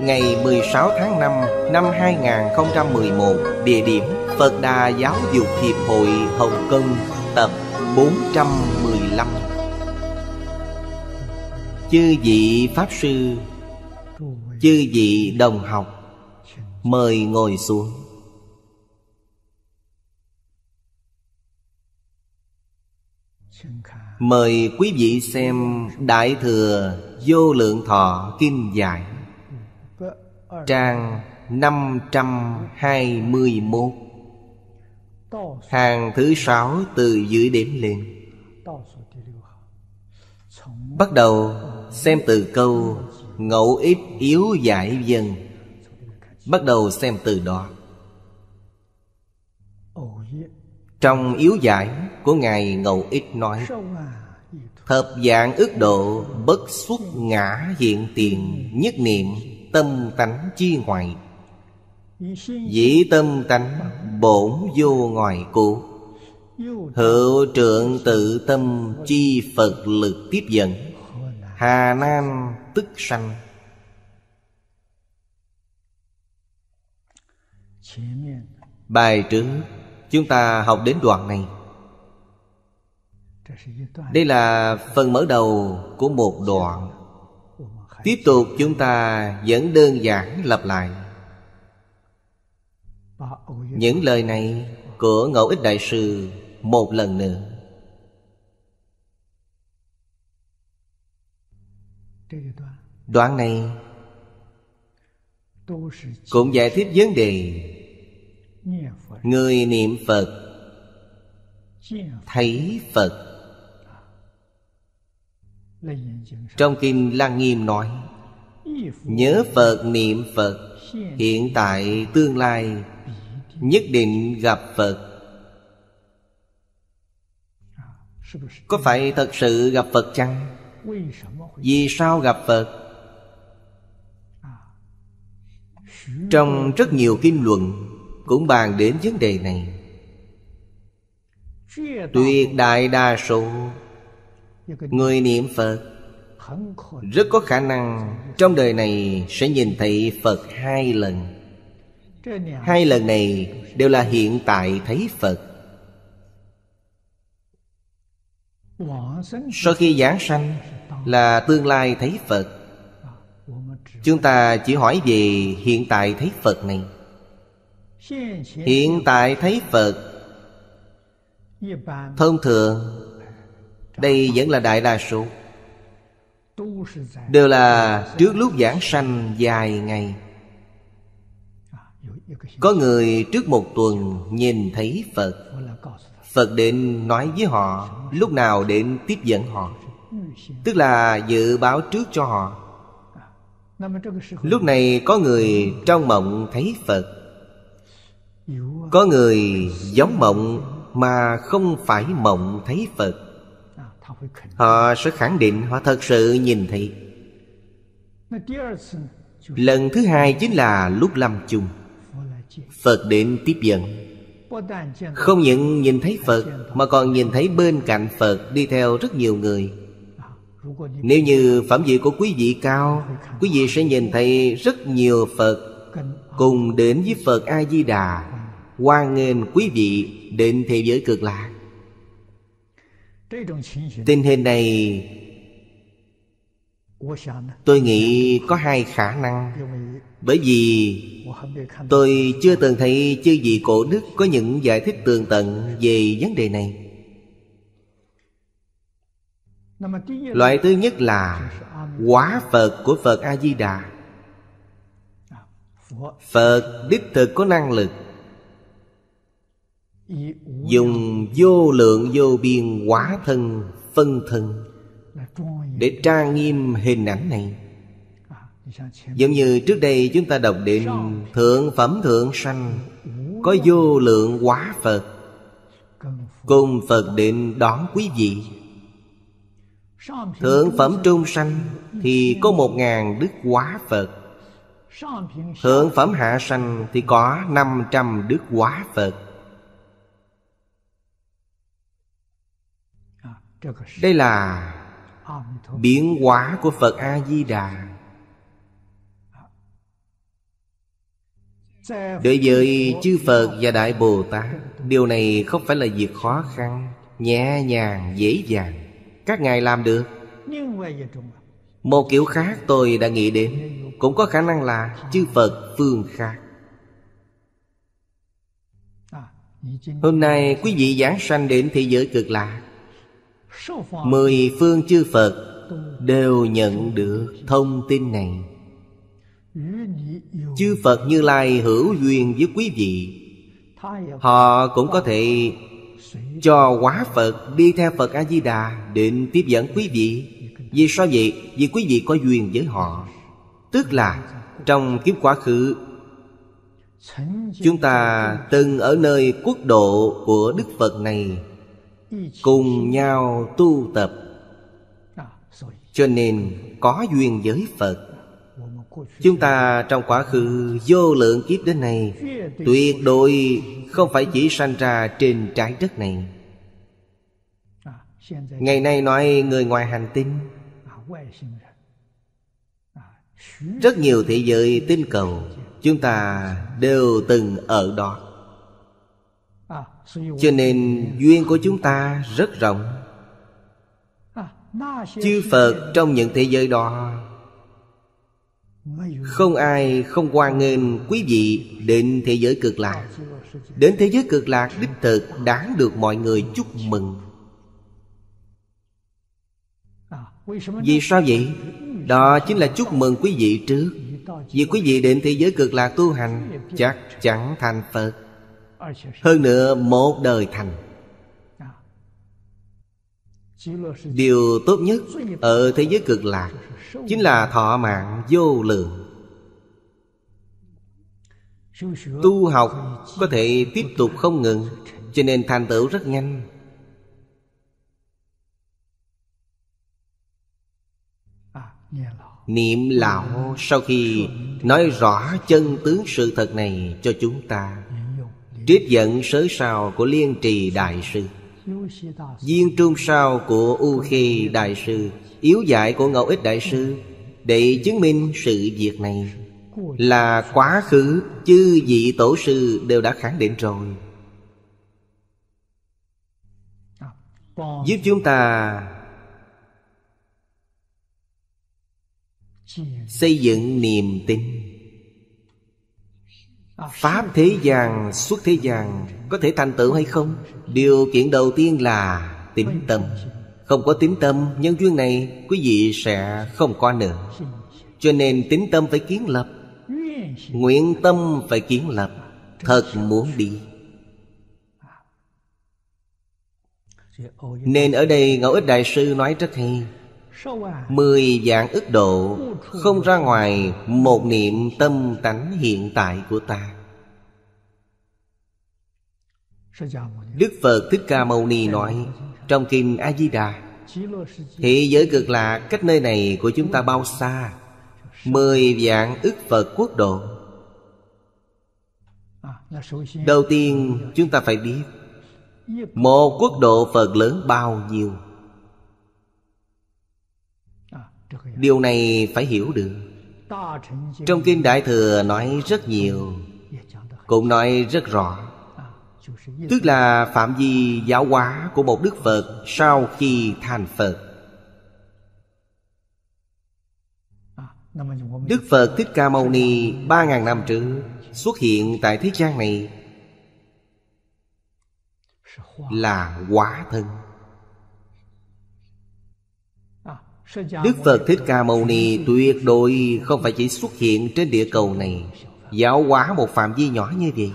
ngày 16 tháng 5 năm 2011, địa điểm Phật Đà Giáo dục Hiệp hội Hồng Kông, tập 415. Chư vị Pháp Sư, chư vị đồng học, mời ngồi xuống. Mời quý vị xem Đại Thừa Vô Lượng Thọ Kim dài Trang 521 Hàng thứ sáu từ dưới đến lên Bắt đầu xem từ câu Ngẫu ít yếu giải dân Bắt đầu xem từ đó Trong yếu giải của Ngài Ngẫu ít nói Thập dạng ước độ bất xuất ngã hiện tiền Nhất niệm tâm tánh chi ngoại Dĩ tâm tánh bổn vô ngoài cụ Hữu trượng tự tâm chi Phật lực tiếp dẫn Hà Nam tức sanh Bài trước chúng ta học đến đoạn này Đây là phần mở đầu của một đoạn Tiếp tục chúng ta vẫn đơn giản lặp lại Những lời này của Ngẫu Ích Đại Sư một lần nữa Đoạn này Cũng giải thích vấn đề Người niệm Phật Thấy Phật trong Kinh Lăng Nghiêm nói Nhớ Phật niệm Phật Hiện tại tương lai Nhất định gặp Phật Có phải thật sự gặp Phật chăng? Vì sao gặp Phật? Trong rất nhiều kinh luận Cũng bàn đến vấn đề này Tuyệt đại đa số Người niệm Phật Rất có khả năng Trong đời này sẽ nhìn thấy Phật hai lần Hai lần này đều là hiện tại thấy Phật Sau khi giảng sanh Là tương lai thấy Phật à, Chúng ta chỉ hỏi về hiện tại thấy Phật này Hiện tại thấy Phật Thông thường đây vẫn là đại đa số Đều là trước lúc giảng sanh dài ngày Có người trước một tuần nhìn thấy Phật Phật đến nói với họ Lúc nào đến tiếp dẫn họ Tức là dự báo trước cho họ Lúc này có người trong mộng thấy Phật Có người giống mộng mà không phải mộng thấy Phật Họ sẽ khẳng định họ thật sự nhìn thấy Lần thứ hai chính là lúc lâm chung Phật đến tiếp dẫn Không những nhìn thấy Phật Mà còn nhìn thấy bên cạnh Phật đi theo rất nhiều người Nếu như phẩm vị của quý vị cao Quý vị sẽ nhìn thấy rất nhiều Phật Cùng đến với Phật A-di-đà Hoan nghênh quý vị định thế giới cực lạc tình hình này tôi nghĩ có hai khả năng bởi vì tôi chưa từng thấy chư vị cổ đức có những giải thích tường tận về vấn đề này loại thứ nhất là quá phật của phật a di đà phật đích thực có năng lực dùng vô lượng vô biên quá thân phân thân để trang nghiêm hình ảnh này giống như trước đây chúng ta đọc đến thượng phẩm thượng sanh có vô lượng quá phật cùng phật định đón quý vị thượng phẩm trung sanh thì có một ngàn đức quá phật thượng phẩm hạ sanh thì có năm trăm đức quá phật đây là biến hóa của phật a di đà đối với chư phật và đại bồ tát điều này không phải là việc khó khăn nhẹ nhàng dễ dàng các ngài làm được một kiểu khác tôi đã nghĩ đến cũng có khả năng là chư phật phương khác hôm nay quý vị giảng sanh đến thế giới cực lạc Mười phương chư Phật đều nhận được thông tin này Chư Phật Như Lai hữu duyên với quý vị Họ cũng có thể cho quá Phật đi theo Phật A-di-đà Định tiếp dẫn quý vị Vì sao vậy? Vì quý vị có duyên với họ Tức là trong kiếp quá khứ Chúng ta từng ở nơi quốc độ của Đức Phật này cùng nhau tu tập cho nên có duyên với phật chúng ta trong quá khứ vô lượng kiếp đến nay tuyệt đối không phải chỉ sanh ra trên trái đất này ngày nay nói người ngoài hành tinh rất nhiều thế giới tinh cầu chúng ta đều từng ở đó cho nên duyên của chúng ta rất rộng chư phật trong những thế giới đó không ai không hoan nghênh quý vị đến thế giới cực lạc đến thế giới cực lạc đích thực đáng được mọi người chúc mừng vì sao vậy đó chính là chúc mừng quý vị trước vì quý vị đến thế giới cực lạc tu hành chắc chắn thành phật hơn nữa một đời thành điều tốt nhất ở thế giới cực lạc chính là thọ mạng vô lượng tu học có thể tiếp tục không ngừng cho nên thành tựu rất nhanh niệm lão sau khi nói rõ chân tướng sự thật này cho chúng ta Trích dẫn sớ sao của Liên Trì Đại Sư Viên trung sao của U Khi Đại Sư Yếu giải của Ngẫu Ích Đại Sư Để chứng minh sự việc này Là quá khứ chư vị tổ sư đều đã khẳng định rồi Giúp chúng ta Xây dựng niềm tin Pháp thế gian xuất thế gian Có thể thành tựu hay không Điều kiện đầu tiên là tính tâm Không có tính tâm Nhân duyên này quý vị sẽ không có nữa Cho nên tính tâm phải kiến lập Nguyện tâm phải kiến lập Thật muốn đi Nên ở đây Ngẫu Ích Đại Sư nói rất hay À. Mười dạng ức độ Không ra ngoài một niệm tâm tánh hiện tại của ta Đức Phật Thích Ca Mâu Ni nói Trong Kinh A-di-đà Thế giới cực lạc cách nơi này của chúng ta bao xa Mười vạn ức Phật quốc độ Đầu tiên chúng ta phải biết Một quốc độ Phật lớn bao nhiêu Điều này phải hiểu được Trong Kinh Đại Thừa nói rất nhiều Cũng nói rất rõ Tức là phạm vi giáo hóa của một Đức Phật Sau khi thành Phật Đức Phật Thích Ca Mâu Ni ba ngàn năm trước xuất hiện tại thế gian này Là quá thân Đức Phật Thích Ca Mâu Ni tuyệt đối không phải chỉ xuất hiện trên địa cầu này Giáo hóa một phạm vi nhỏ như vậy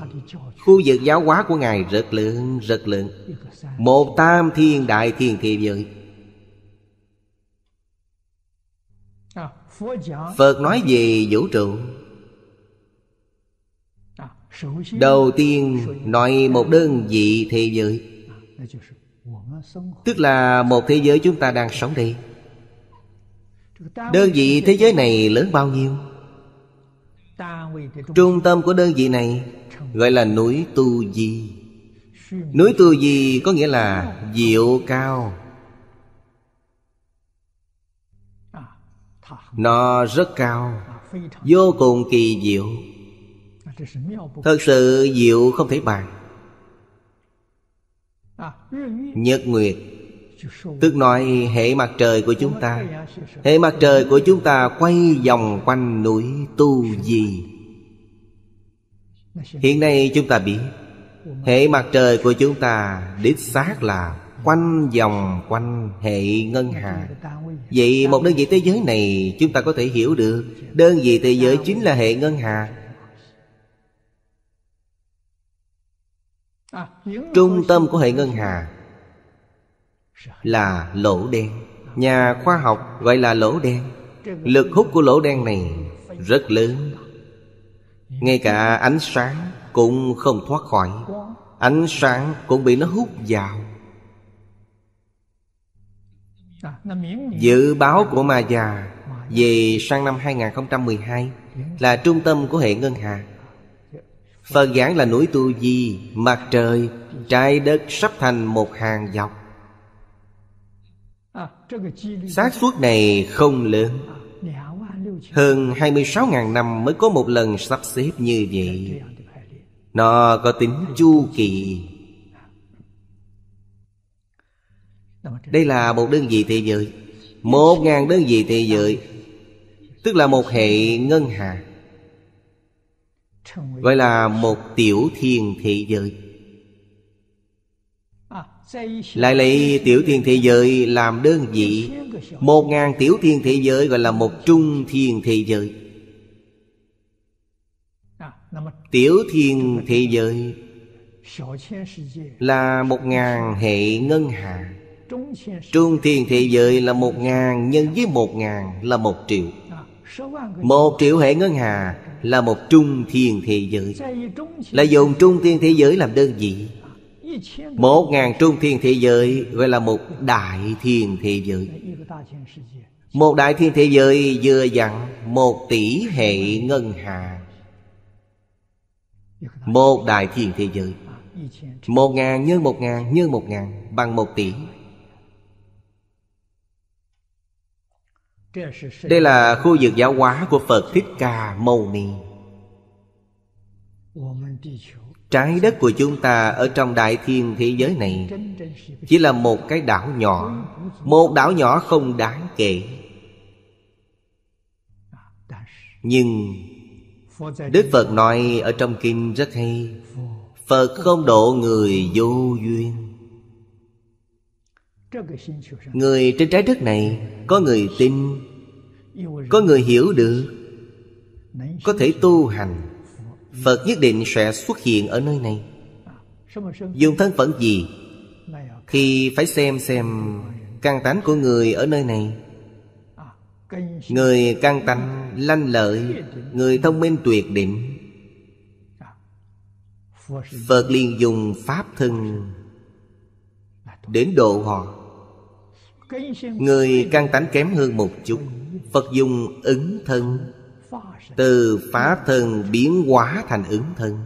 Khu vực giáo hóa của Ngài rất lớn, rất lớn Một tam thiên đại thiên thị giới Phật nói về vũ trụ Đầu tiên nói một đơn vị thế giới Tức là một thế giới chúng ta đang sống đây Đơn vị thế giới này lớn bao nhiêu Trung tâm của đơn vị này Gọi là núi Tu Di Núi Tu Di có nghĩa là Diệu cao Nó rất cao Vô cùng kỳ diệu Thật sự diệu không thể bàn Nhật Nguyệt Tức nói hệ mặt trời của chúng ta Hệ mặt trời của chúng ta quay vòng quanh núi tu gì Hiện nay chúng ta biết Hệ mặt trời của chúng ta đích xác là Quanh vòng quanh hệ ngân hà Vậy một đơn vị thế giới này chúng ta có thể hiểu được Đơn vị thế giới chính là hệ ngân hà Trung tâm của hệ ngân hà là lỗ đen nhà khoa học gọi là lỗ đen lực hút của lỗ đen này rất lớn ngay cả ánh sáng cũng không thoát khỏi ánh sáng cũng bị nó hút vào Dự báo của Mà già về sang năm 2012 là trung tâm của hệ ngân hà Phật giảng là núi Tu Di, mặt trời, trái đất sắp thành một hàng dọc. À, xác suất này không lớn à, Hơn 26.000 năm mới có một lần sắp xếp như vậy Nó có tính chu kỳ Đây là một đơn vị thế giới Một ngàn đơn vị thế giới Tức là một hệ ngân hà Gọi là một tiểu thiên thế giới lại lấy tiểu thiên thế giới làm đơn vị một ngàn tiểu thiên thế giới gọi là một trung thiên thế giới tiểu thiên thế giới là một ngàn hệ ngân hà trung thiên thế giới là một ngàn nhân với một ngàn là một triệu một triệu hệ ngân hà là một trung thiên thế giới là dùng trung thiên thế giới làm đơn vị một ngàn trung thiên thế giới Gọi là một đại thiên thế giới Một đại thiên thế giới vừa dặn Một tỷ hệ ngân hà Một đại thiên thế giới Một ngàn nhân một ngàn nhân một ngàn Bằng một tỷ Đây là khu vực giáo hóa của Phật Thích Ca Mâu Ni Trái đất của chúng ta ở trong đại thiên thế giới này Chỉ là một cái đảo nhỏ Một đảo nhỏ không đáng kể Nhưng Đức Phật nói ở trong kinh rất hay Phật không độ người vô duyên Người trên trái đất này Có người tin Có người hiểu được Có thể tu hành Phật nhất định sẽ xuất hiện ở nơi này Dùng thân phận gì Thì phải xem xem căn tánh của người ở nơi này Người căn tánh lanh lợi Người thông minh tuyệt định Phật liền dùng Pháp thân Đến độ họ Người căn tánh kém hơn một chút Phật dùng ứng thân từ pháp thân biến hóa thành ứng thân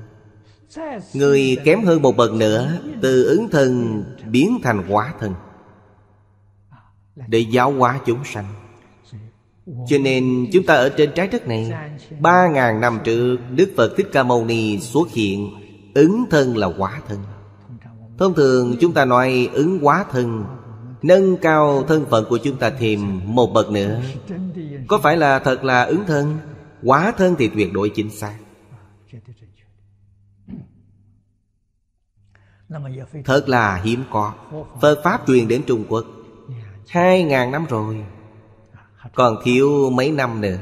người kém hơn một bậc nữa từ ứng thân biến thành hóa thân để giáo hóa chúng sanh cho nên chúng ta ở trên trái đất này Ba ngàn năm trước Đức Phật Thích Ca Mâu Ni xuất hiện Ứng thân là quá thân Thông thường chúng ta nói ứng quá thân Nâng cao thân phận của chúng ta thêm một bậc nữa Có phải là thật là ứng thân Quá thân thì tuyệt đối chính xác Thật là hiếm có Phật Pháp truyền đến Trung Quốc Hai ngàn năm rồi Còn thiếu mấy năm nữa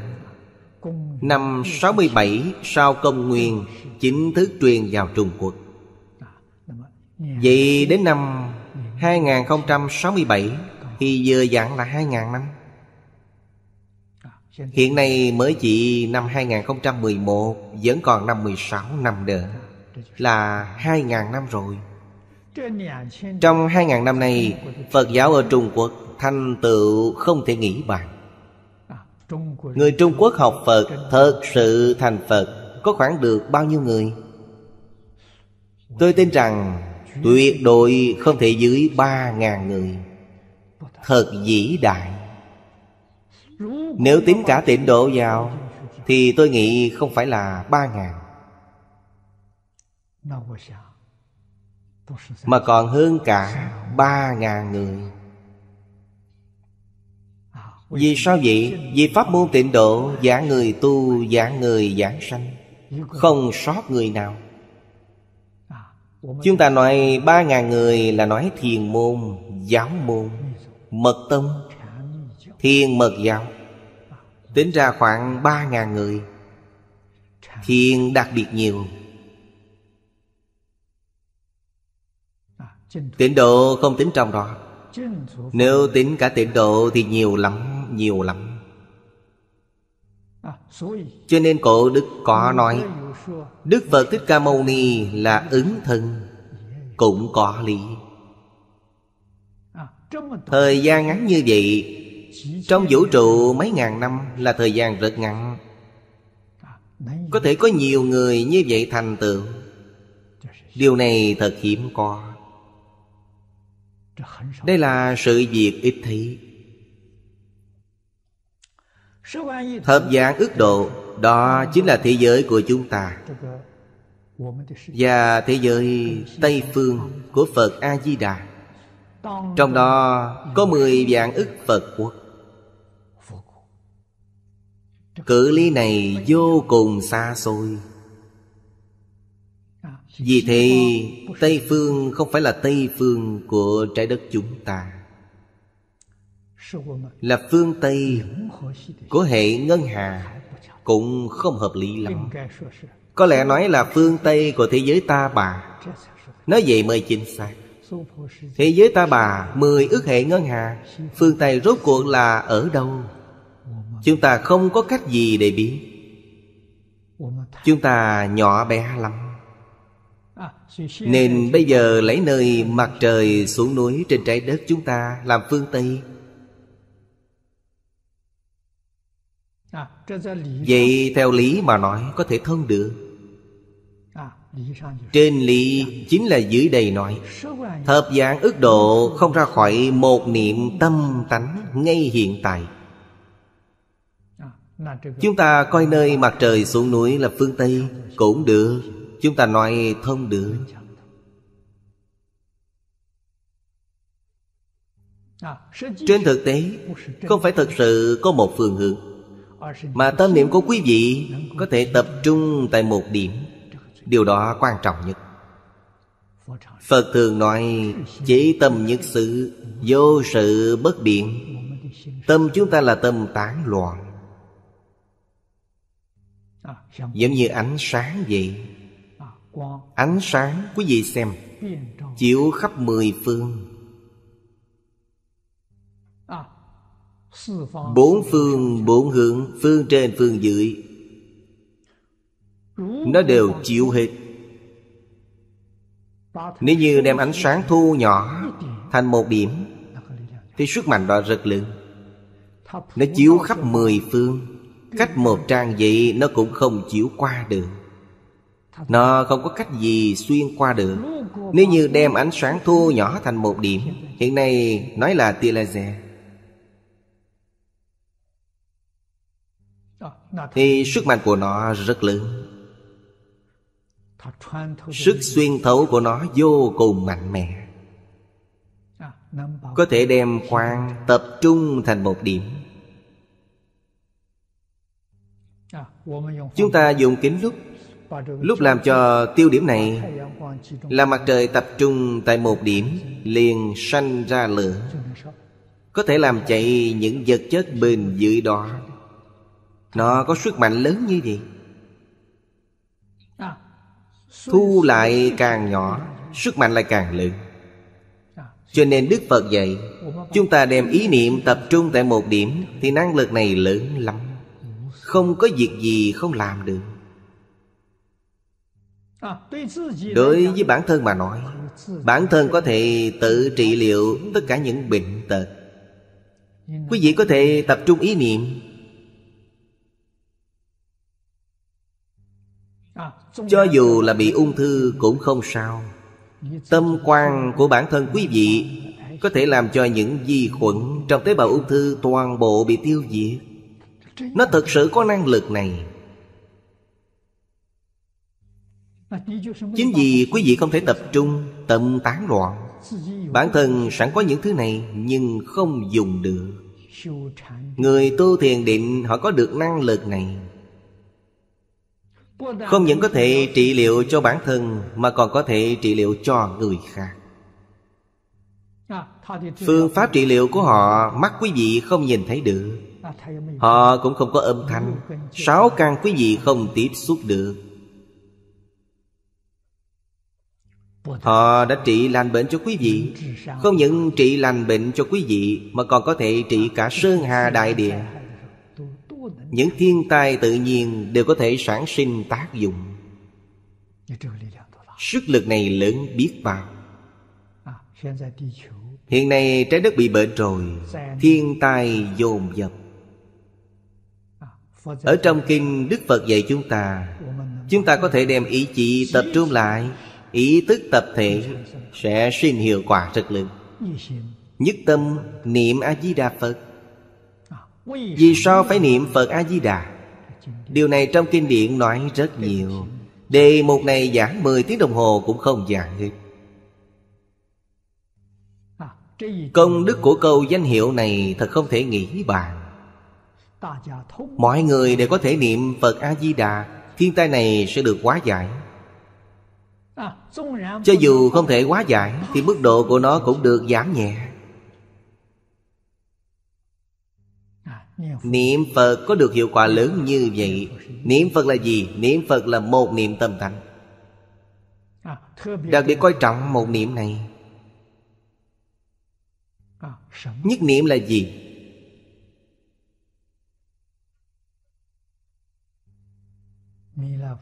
Năm 67 sau công nguyên Chính thức truyền vào Trung Quốc Vậy đến năm 2067 Thì giờ dạng là 2.000 năm Hiện nay mới chỉ năm 2011 Vẫn còn năm 16 năm nữa Là 2.000 năm rồi Trong 2.000 năm này Phật giáo ở Trung Quốc Thành tựu không thể nghĩ bàn Người Trung Quốc học Phật Thật sự thành Phật Có khoảng được bao nhiêu người Tôi tin rằng Tuyệt đối không thể dưới 3.000 người Thật vĩ đại nếu tính cả tịnh độ vào Thì tôi nghĩ không phải là ba ngàn Mà còn hơn cả ba ngàn người Vì sao vậy? Vì pháp môn tịnh độ Giảng người tu, giảng người giảng sanh Không sót người nào Chúng ta nói ba ngàn người là nói thiền môn, giáo môn, mật tâm thiền mật giáo Tính ra khoảng ba ngàn người Thiên đặc biệt nhiều Tịnh độ không tính trong đó Nếu tính cả tịnh độ thì nhiều lắm, nhiều lắm Cho nên cổ Đức có nói Đức Phật Thích Ca Mâu Ni là ứng thân Cũng có lý Thời gian ngắn như vậy trong vũ trụ mấy ngàn năm là thời gian rất ngắn Có thể có nhiều người như vậy thành tựu Điều này thật hiếm có Đây là sự việc ít thấy Hợp dạng ước độ Đó chính là thế giới của chúng ta Và thế giới Tây Phương của Phật A-di-đà Trong đó có 10 vạn ức Phật quốc cự ly này vô cùng xa xôi vì thế Tây Phương không phải là Tây Phương của trái đất chúng ta Là phương Tây của hệ Ngân Hà Cũng không hợp lý lắm Có lẽ nói là phương Tây của thế giới ta bà Nói vậy mới chính xác Thế giới ta bà mười ước hệ Ngân Hà Phương Tây rốt cuộc là ở đâu Chúng ta không có cách gì để biết Chúng ta nhỏ bé lắm Nên bây giờ lấy nơi mặt trời xuống núi trên trái đất chúng ta làm phương Tây Vậy theo lý mà nói có thể thân được Trên lý chính là dưới đây nói Thập dạng ước độ không ra khỏi một niệm tâm tánh ngay hiện tại Chúng ta coi nơi mặt trời xuống núi là phương Tây Cũng được Chúng ta nói thông được Trên thực tế Không phải thật sự có một phương hướng Mà tâm niệm của quý vị Có thể tập trung tại một điểm Điều đó quan trọng nhất Phật thường nói chỉ tâm nhất sự Vô sự bất biện Tâm chúng ta là tâm tán loạn Giống như ánh sáng vậy Ánh sáng quý vị xem Chiếu khắp mười phương Bốn phương bốn hướng Phương trên phương dưới Nó đều chịu hết Nếu như đem ánh sáng thu nhỏ Thành một điểm Thì sức mạnh đó rất lớn Nó chiếu khắp mười phương Cách một trang vậy nó cũng không chịu qua được Nó không có cách gì xuyên qua được Nếu như đem ánh sáng thu nhỏ thành một điểm Hiện nay nói là tia laser Thì sức mạnh của nó rất lớn Sức xuyên thấu của nó vô cùng mạnh mẽ Có thể đem quang tập trung thành một điểm Chúng ta dùng kính lúc Lúc làm cho tiêu điểm này Là mặt trời tập trung tại một điểm Liền sanh ra lửa Có thể làm chạy những vật chất bên dưới đó Nó có sức mạnh lớn như vậy Thu lại càng nhỏ Sức mạnh lại càng lớn Cho nên Đức Phật dạy Chúng ta đem ý niệm tập trung tại một điểm Thì năng lực này lớn lắm không có việc gì không làm được đối với bản thân mà nói bản thân có thể tự trị liệu tất cả những bệnh tật quý vị có thể tập trung ý niệm cho dù là bị ung thư cũng không sao tâm quan của bản thân quý vị có thể làm cho những vi khuẩn trong tế bào ung thư toàn bộ bị tiêu diệt nó thật sự có năng lực này chính vì quý vị không thể tập trung tâm tán loạn bản thân sẵn có những thứ này nhưng không dùng được người tu thiền định họ có được năng lực này không những có thể trị liệu cho bản thân mà còn có thể trị liệu cho người khác phương pháp trị liệu của họ mắt quý vị không nhìn thấy được Họ cũng không có âm thanh Sáu căn quý vị không tiếp xúc được Họ đã trị lành bệnh cho quý vị Không những trị lành bệnh cho quý vị Mà còn có thể trị cả Sơn Hà Đại Địa Những thiên tai tự nhiên đều có thể sản sinh tác dụng Sức lực này lớn biết bao Hiện nay trái đất bị bệnh rồi Thiên tai dồn dập ở trong kinh Đức Phật dạy chúng ta Chúng ta có thể đem ý chí tập trung lại Ý thức tập thể Sẽ sinh hiệu quả rất lớn Nhất tâm niệm A-di-đà Phật Vì sao phải niệm Phật A-di-đà Điều này trong kinh điển nói rất nhiều Đề một này giảng 10 tiếng đồng hồ cũng không giảng hết Công đức của câu danh hiệu này thật không thể nghĩ bàn Mọi người đều có thể niệm Phật A-di-đà Thiên tai này sẽ được hóa giải Cho dù không thể hóa giải Thì mức độ của nó cũng được giảm nhẹ Niệm Phật có được hiệu quả lớn như vậy Niệm Phật là gì? Niệm Phật là một niệm tâm tánh Đặc biệt coi trọng một niệm này Nhất niệm là gì?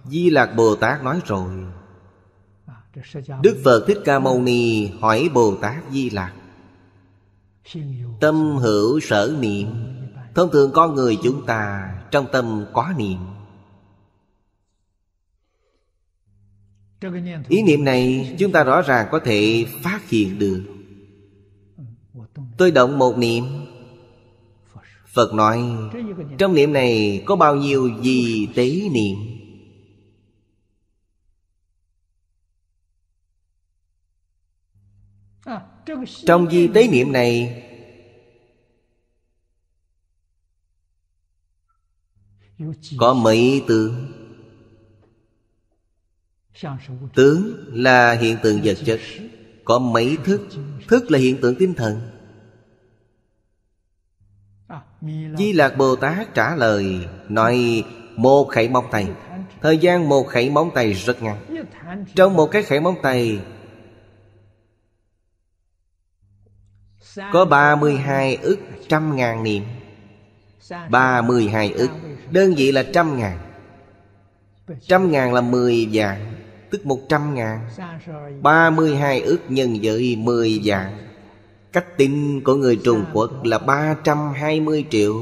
Di Lạc Bồ Tát nói rồi Đức Phật Thích Ca Mâu Ni hỏi Bồ Tát Di Lạc Tâm hữu sở niệm Thông thường con người chúng ta Trong tâm có niệm Ý niệm này chúng ta rõ ràng có thể phát hiện được Tôi động một niệm Phật nói Trong niệm này có bao nhiêu gì tế niệm Trong di tế niệm này Có mấy tướng Tướng là hiện tượng vật chất Có mấy thức Thức là hiện tượng tinh thần Di Lạc Bồ Tát trả lời Nói một khẩy móng tay Thời gian một khẩy móng tay rất ngắn Trong một cái khẩy móng tay Có 32 ức trăm ngàn niệm 32 ức Đơn vị là trăm ngàn Trăm ngàn là 10 vạn Tức 100 ngàn 32 ức nhân với 10 vạn Cách tính của người Trung Quốc là 320 triệu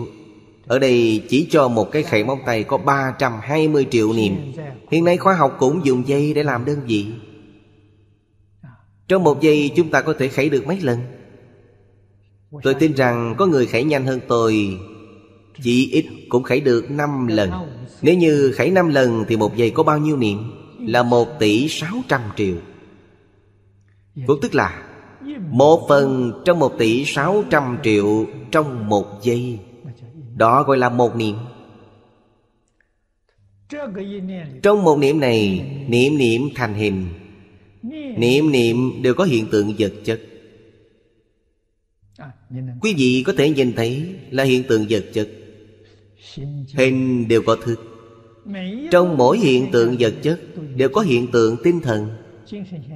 Ở đây chỉ cho một cái khẩy móng tay có 320 triệu niệm Hiện nay khoa học cũng dùng dây để làm đơn vị Trong một giây chúng ta có thể khẩy được mấy lần Tôi tin rằng có người khảy nhanh hơn tôi Chỉ ít cũng khảy được 5 lần Nếu như khảy 5 lần thì một giây có bao nhiêu niệm Là 1 tỷ 600 triệu Cũng tức là Một phần trong 1 tỷ 600 triệu trong một giây Đó gọi là một niệm Trong một niệm này Niệm niệm thành hình Niệm niệm đều có hiện tượng vật chất quý vị có thể nhìn thấy là hiện tượng vật chất hình đều có thực trong mỗi hiện tượng vật chất đều có hiện tượng tinh thần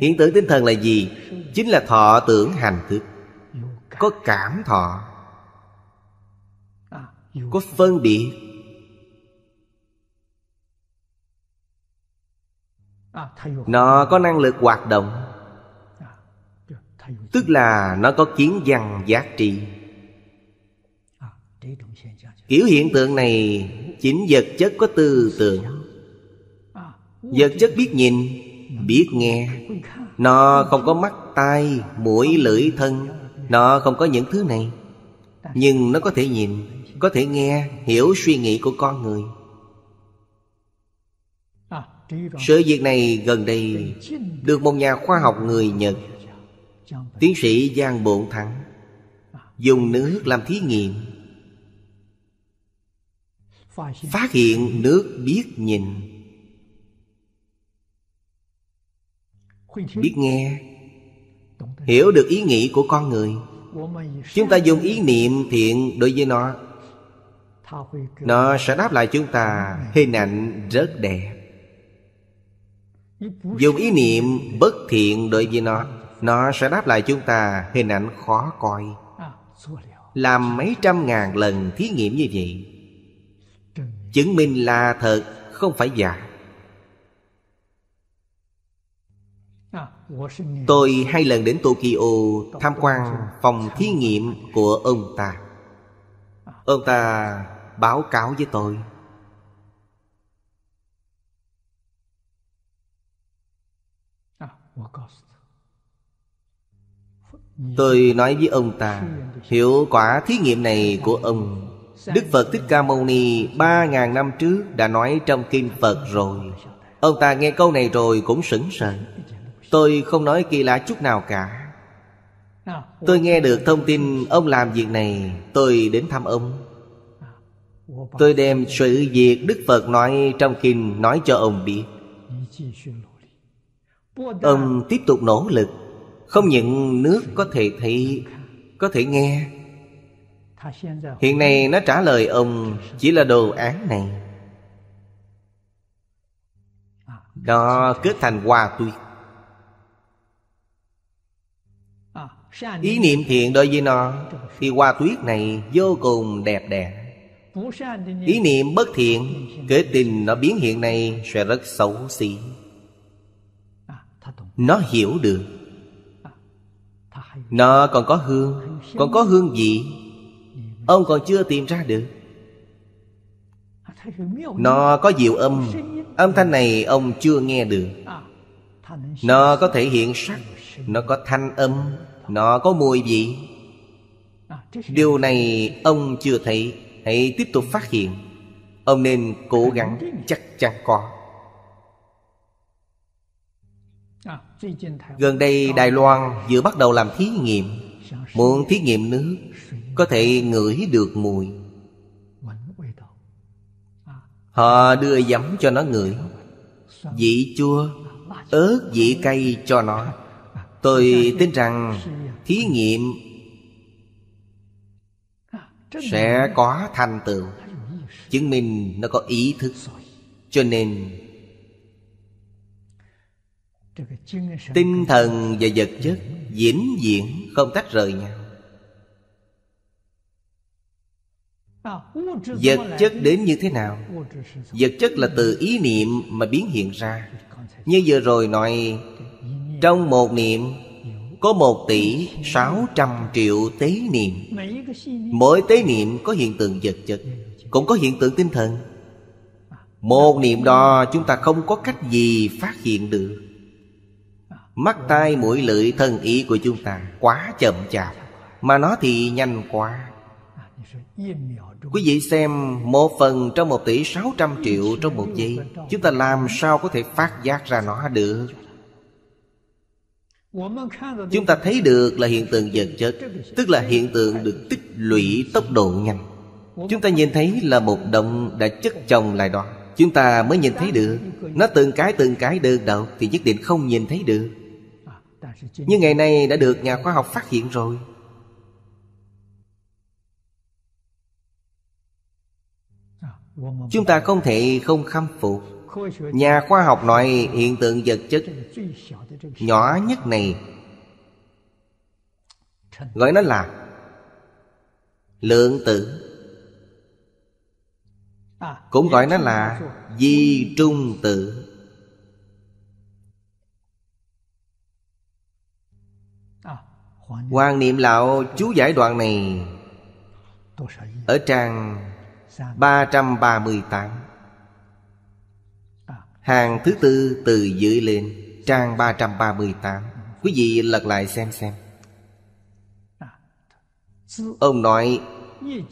hiện tượng tinh thần là gì chính là thọ tưởng hành thức có cảm thọ có phân biệt nó có năng lực hoạt động tức là nó có kiến văn giá trị kiểu hiện tượng này chính vật chất có tư tưởng vật chất biết nhìn biết nghe nó không có mắt tai mũi lưỡi thân nó không có những thứ này nhưng nó có thể nhìn có thể nghe hiểu suy nghĩ của con người sự việc này gần đây được một nhà khoa học người nhật Tiến sĩ Giang Bộn Thắng Dùng nước làm thí nghiệm Phát hiện nước biết nhìn Biết nghe Hiểu được ý nghĩ của con người Chúng ta dùng ý niệm thiện đối với nó Nó sẽ đáp lại chúng ta hình ảnh rất đẹp Dùng ý niệm bất thiện đối với nó nó sẽ đáp lại chúng ta hình ảnh khó coi à, Làm mấy trăm ngàn lần thí nghiệm như vậy Chứng minh là thật không phải giả à, Tôi hai lần đến Tokyo tham quan phòng thí nghiệm của ông ta Ông ta báo cáo với tôi à, Tôi nói với ông ta Hiệu quả thí nghiệm này của ông Đức Phật Thích Ca Mâu Ni ba ngàn năm trước đã nói trong Kinh Phật rồi Ông ta nghe câu này rồi cũng sững sờ Tôi không nói kỳ lạ chút nào cả Tôi nghe được thông tin ông làm việc này Tôi đến thăm ông Tôi đem sự việc Đức Phật nói trong kinh nói cho ông biết Ông tiếp tục nỗ lực không những nước có thể thấy có thể nghe hiện nay nó trả lời ông chỉ là đồ án này nó kết thành hoa tuyết ý niệm thiện đối với nó thì hoa tuyết này vô cùng đẹp đẽ ý niệm bất thiện kể tình nó biến hiện nay sẽ rất xấu xí nó hiểu được nó còn có hương Còn có hương vị Ông còn chưa tìm ra được Nó có diệu âm Âm thanh này ông chưa nghe được Nó có thể hiện sắc Nó có thanh âm Nó có mùi vị Điều này ông chưa thấy Hãy tiếp tục phát hiện Ông nên cố gắng chắc chắn có Gần đây Đài Loan vừa bắt đầu làm thí nghiệm Muốn thí nghiệm nước Có thể ngửi được mùi Họ đưa giấm cho nó ngửi Vị chua Ớt vị cay cho nó Tôi tin rằng Thí nghiệm Sẽ có thành tựu Chứng minh nó có ý thức Cho nên tinh thần và vật chất diễn diễn không tách rời nhau vật chất đến như thế nào vật chất là từ ý niệm mà biến hiện ra như vừa rồi nói trong một niệm có một tỷ sáu trăm triệu tế niệm mỗi tế niệm có hiện tượng vật chất cũng có hiện tượng tinh thần một niệm đó chúng ta không có cách gì phát hiện được Mắt tai mũi lưỡi thân ý của chúng ta quá chậm chạp Mà nó thì nhanh quá Quý vị xem một phần trong một tỷ sáu trăm triệu trong một giây Chúng ta làm sao có thể phát giác ra nó được Chúng ta thấy được là hiện tượng vật chất Tức là hiện tượng được tích lũy tốc độ nhanh Chúng ta nhìn thấy là một động đã chất chồng lại đó Chúng ta mới nhìn thấy được Nó từng cái từng cái đơn độc Thì nhất định không nhìn thấy được nhưng ngày nay đã được nhà khoa học phát hiện rồi chúng ta không thể không khâm phục nhà khoa học nói hiện tượng vật chất nhỏ nhất này gọi nó là lượng tử cũng gọi nó là di trung tử Quan niệm lão chú giải đoạn này Ở trang 338 Hàng thứ tư từ dưới lên Trang 338 Quý vị lật lại xem xem Ông nói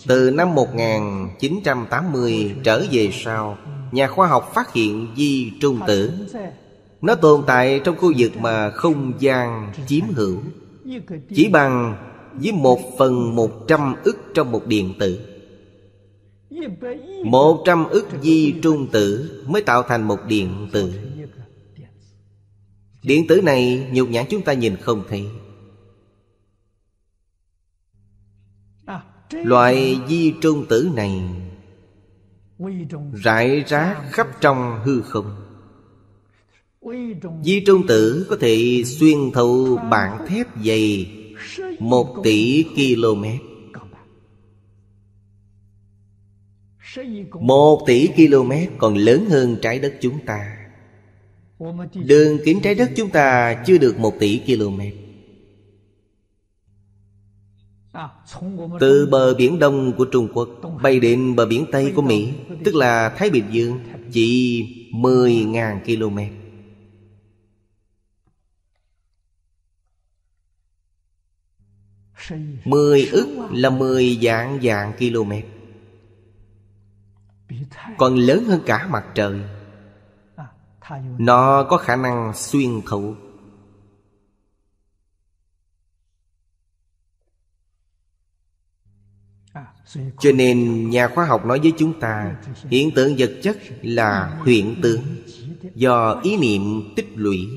Từ năm 1980 trở về sau Nhà khoa học phát hiện di trung tử Nó tồn tại trong khu vực mà không gian chiếm hữu chỉ bằng với một phần một trăm ức trong một điện tử Một trăm ức di trung tử mới tạo thành một điện tử Điện tử này nhục nhãn chúng ta nhìn không thấy Loại di trung tử này Rải rác khắp trong hư không Di trung tử có thể xuyên thấu bản thép dày Một tỷ km Một tỷ km còn lớn hơn trái đất chúng ta Đường kính trái đất chúng ta chưa được một tỷ km Từ bờ biển Đông của Trung Quốc Bay đến bờ biển Tây của Mỹ Tức là Thái Bình Dương Chỉ 10.000 km Mười ức là mười dạng dạng km Còn lớn hơn cả mặt trời Nó có khả năng xuyên thấu Cho nên nhà khoa học nói với chúng ta Hiện tượng vật chất là huyện tượng Do ý niệm tích lũy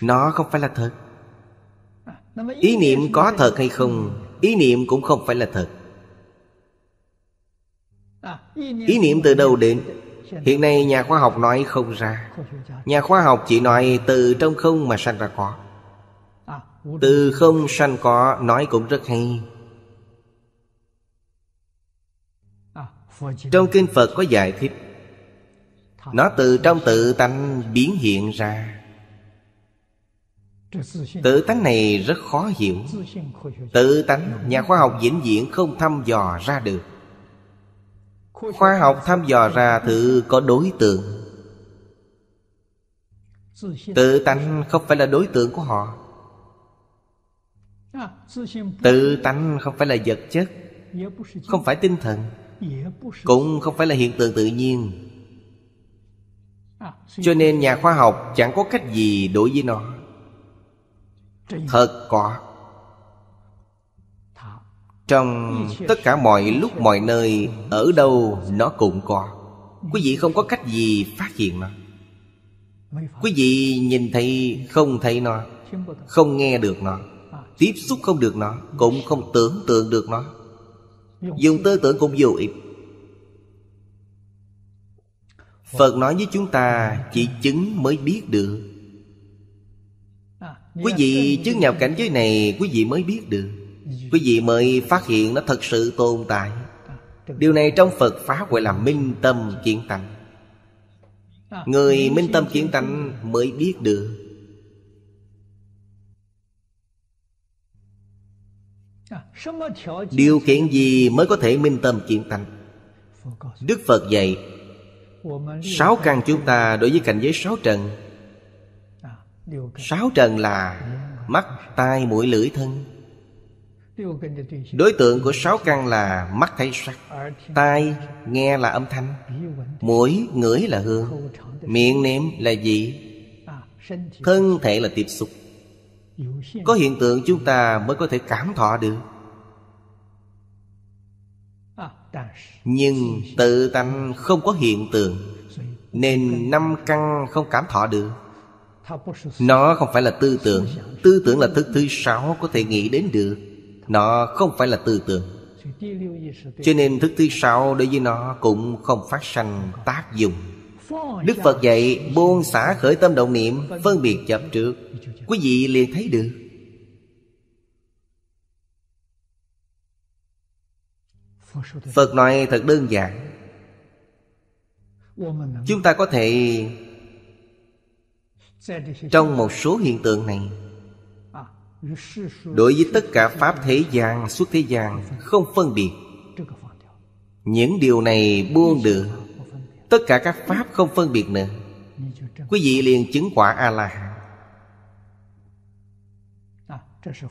Nó không phải là thật ý niệm có thật hay không ý niệm cũng không phải là thật à, ý niệm từ đâu đến hiện nay nhà khoa học nói không ra nhà khoa học chỉ nói từ trong không mà sanh ra có à, từ không sanh có nói cũng rất hay à, trong kinh phật có giải thích nó từ trong tự tánh biến hiện ra tự tánh này rất khó hiểu tự tánh nhà khoa học vĩnh viễn không thăm dò ra được khoa học thăm dò ra tự có đối tượng tự tánh không phải là đối tượng của họ à, tự tánh không phải là vật chất không phải tinh thần cũng không phải là hiện tượng tự nhiên à, cho nên nhà khoa học chẳng có cách gì đối với nó thật có trong tất cả mọi lúc mọi nơi ở đâu nó cũng có quý vị không có cách gì phát hiện nó quý vị nhìn thấy không thấy nó không nghe được nó tiếp xúc không được nó cũng không tưởng tượng được nó dùng tư tưởng cũng vô ích phật nói với chúng ta chỉ chứng mới biết được Quý vị chứng nhập cảnh giới này Quý vị mới biết được Quý vị mới phát hiện nó thật sự tồn tại Điều này trong Phật Pháp gọi là minh tâm kiến tánh Người minh tâm kiến tánh mới biết được Điều kiện gì mới có thể minh tâm kiến tánh Đức Phật dạy Sáu căn chúng ta đối với cảnh giới sáu trần sáu trần là mắt tai mũi lưỡi thân đối tượng của sáu căn là mắt thấy sắc tai nghe là âm thanh mũi ngửi là hương miệng nếm là vị thân thể là tiếp xúc có hiện tượng chúng ta mới có thể cảm thọ được nhưng tự tánh không có hiện tượng nên năm căn không cảm thọ được nó không phải là tư tưởng tư tưởng là thức thứ sáu có thể nghĩ đến được nó không phải là tư tưởng cho nên thức thứ sáu đối với nó cũng không phát sanh tác dụng Đức Phật dạy buông xả khởi tâm động niệm Phân biệt chấp trước Quý vị liền thấy được Phật nói thật đơn giản Chúng ta có thể trong một số hiện tượng này đối với tất cả pháp thế gian suốt thế gian không phân biệt những điều này buông được tất cả các pháp không phân biệt nữa quý vị liền chứng quả a la hán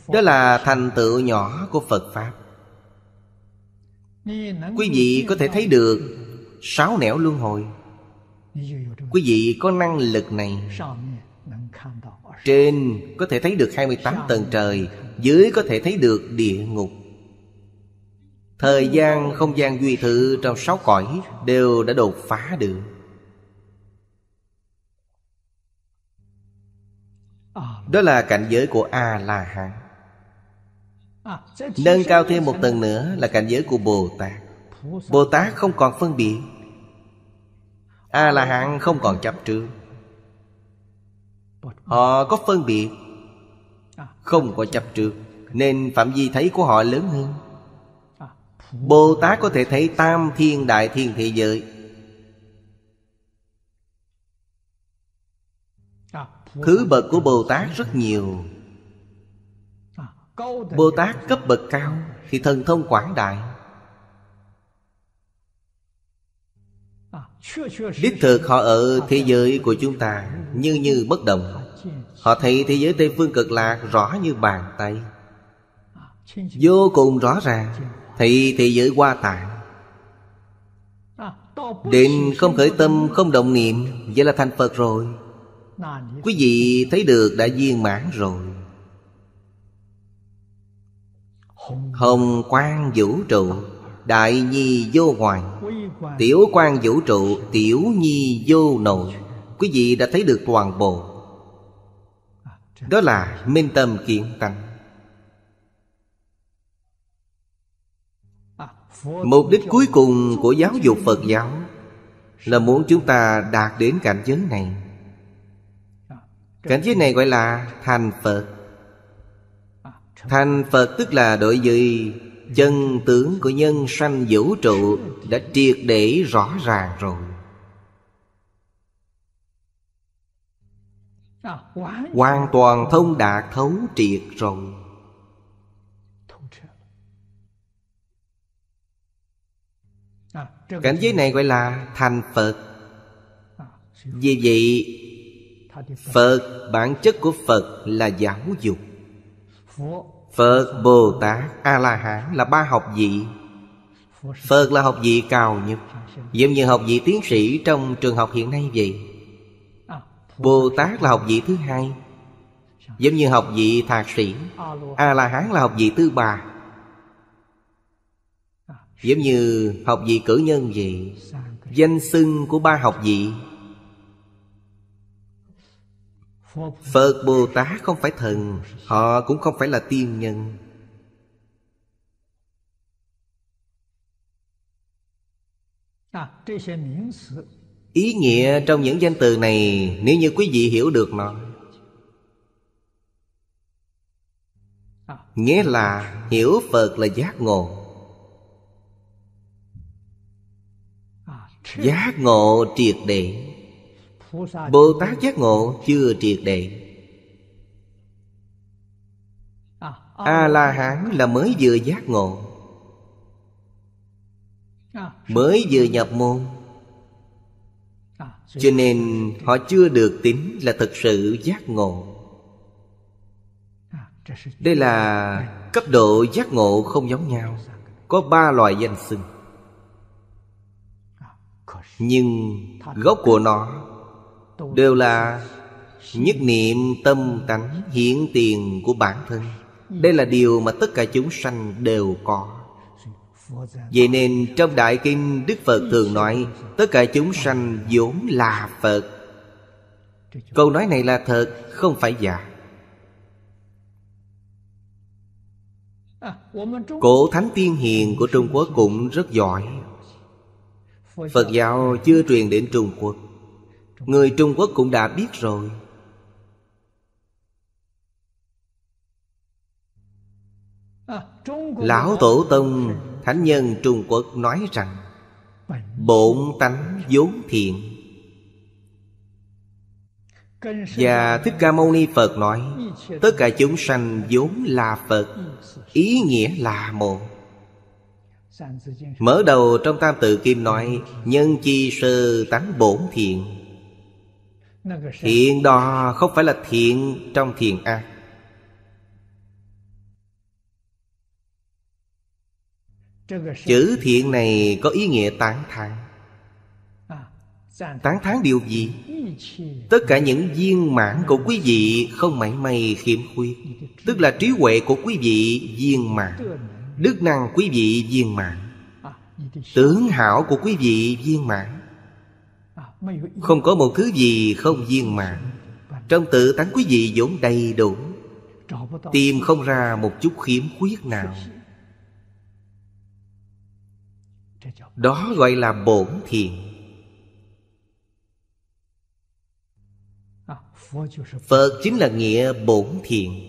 đó là thành tựu nhỏ của phật pháp quý vị có thể thấy được sáu nẻo luân hồi quý vị có năng lực này trên có thể thấy được 28 tầng trời Dưới có thể thấy được địa ngục Thời gian không gian duy thự trong sáu cõi Đều đã đột phá được Đó là cảnh giới của A-la-hán Nâng cao thêm một tầng nữa là cảnh giới của Bồ Tát Bồ Tát không còn phân biệt A-la-hán không còn chấp trước Họ có phân biệt Không có chấp trước Nên phạm vi thấy của họ lớn hơn Bồ Tát có thể thấy tam thiên đại thiên thế giới Thứ bậc của Bồ Tát rất nhiều Bồ Tát cấp bậc cao Thì thần thông quảng đại đích thực họ ở thế giới của chúng ta như như bất động họ thấy thế giới tây phương cực lạc rõ như bàn tay vô cùng rõ ràng thấy thế giới hoa tạng định không khởi tâm không động niệm vậy là thành phật rồi quý vị thấy được đã viên mãn rồi hồng quang vũ trụ Đại nhi vô ngoại Tiểu quan vũ trụ Tiểu nhi vô nội Quý vị đã thấy được toàn bộ Đó là minh tâm kiến tánh Mục đích cuối cùng của giáo dục Phật giáo Là muốn chúng ta đạt đến cảnh giới này Cảnh giới này gọi là thành Phật Thành Phật tức là đội gì chân tướng của nhân sanh vũ trụ đã triệt để rõ ràng rồi hoàn toàn thông đạt thấu triệt rồi cảnh giới này gọi là thành phật vì vậy phật bản chất của phật là giáo dục Phật, Bồ Tát, A-la-hán là ba học vị Phật là học vị cao nhất Giống như học vị tiến sĩ trong trường học hiện nay vậy Bồ Tát là học vị thứ hai Giống như học vị thạc sĩ A-la-hán là học vị thứ ba Giống như học vị cử nhân vậy Danh xưng của ba học vị Phật Bồ Tát không phải thần Họ cũng không phải là tiên nhân Ý nghĩa trong những danh từ này Nếu như quý vị hiểu được nó Nghĩa là hiểu Phật là giác ngộ Giác ngộ triệt để Bồ Tát giác ngộ chưa triệt đệ A-la-hán là mới vừa giác ngộ Mới vừa nhập môn Cho nên họ chưa được tính là thực sự giác ngộ Đây là cấp độ giác ngộ không giống nhau Có ba loại danh xưng Nhưng gốc của nó đều là nhất niệm tâm tánh hiện tiền của bản thân đây là điều mà tất cả chúng sanh đều có Vậy nên trong Đại Kinh Đức Phật thường nói Tất cả chúng sanh vốn là Phật Câu nói này là thật không phải giả Cổ Thánh Tiên Hiền của Trung Quốc cũng rất giỏi Phật giáo chưa truyền đến Trung Quốc người trung quốc cũng đã biết rồi à, lão tổ tông thánh nhân trung quốc nói rằng bổn tánh vốn thiện và Thích Ca Mâu Ni Phật nói Tất cả chúng sanh vốn là Phật Ý nghĩa là một Mở đầu trong Tam Tự Kim nói Nhân chi sơ tánh bổn thiện thiện đó không phải là thiện trong thiện ác chữ thiện này có ý nghĩa tán thán tán thán điều gì tất cả những viên mãn của quý vị không mảy may khiếm khuyết tức là trí huệ của quý vị viên mãn đức năng quý vị viên mãn tướng hảo của quý vị viên mãn không có một thứ gì không viên mãn Trong tự tánh quý vị vốn đầy đủ Tìm không ra một chút khiếm khuyết nào Đó gọi là bổn thiện Phật chính là nghĩa bổn thiện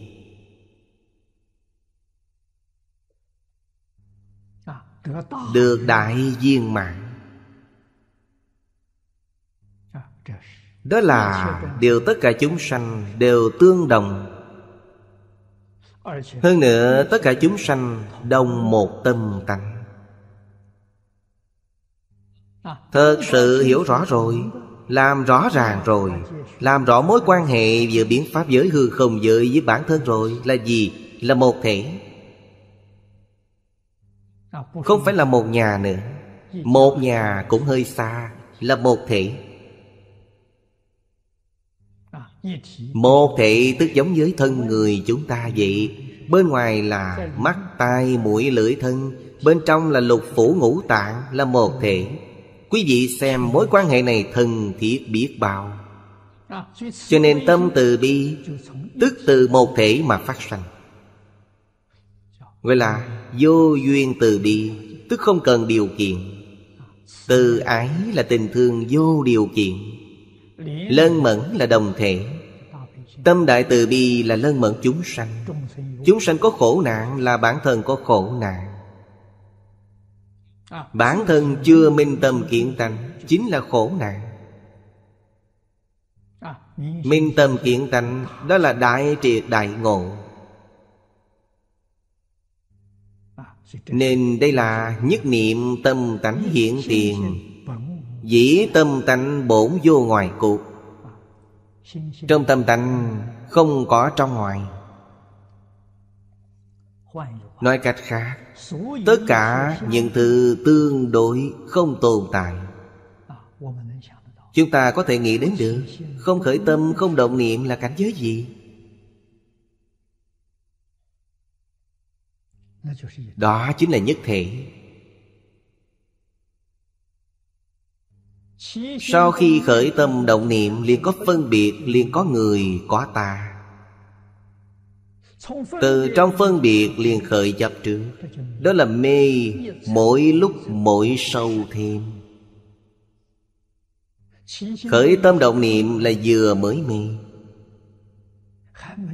Được đại viên mạng đó là điều tất cả chúng sanh đều tương đồng hơn nữa tất cả chúng sanh đồng một tâm tánh Thật sự hiểu rõ rồi Làm rõ ràng rồi Làm rõ mối quan hệ giữa biến pháp giới hư không giới với bản thân rồi Là gì? Là một thể Không phải là một nhà nữa Một nhà cũng hơi xa Là một thể một thể tức giống với thân người chúng ta vậy Bên ngoài là mắt, tai, mũi, lưỡi, thân Bên trong là lục phủ ngũ tạng là một thể Quý vị xem mối quan hệ này thân thiết biết bao Cho nên tâm từ bi Tức từ một thể mà phát sanh Gọi là vô duyên từ bi Tức không cần điều kiện Từ ái là tình thương vô điều kiện Lân mẫn là đồng thể Tâm đại từ bi là lân mẫn chúng sanh Chúng sanh có khổ nạn là bản thân có khổ nạn à. Bản thân chưa minh tâm kiện tánh Chính là khổ nạn à, Minh tâm kiện tánh Đó là đại triệt đại ngộ à, Nên đây là nhất niệm tâm tánh hiện tiền Dĩ tâm tánh bổn vô ngoài cuộc Trong tâm tánh không có trong ngoài Nói cách khác Tất cả những thứ tương đối không tồn tại Chúng ta có thể nghĩ đến được Không khởi tâm, không động niệm là cảnh giới gì? Đó chính là nhất thể Sau khi khởi tâm động niệm liền có phân biệt Liền có người, có ta Từ trong phân biệt liền khởi chấp trước Đó là mê mỗi lúc mỗi sâu thêm Khởi tâm động niệm là vừa mới mê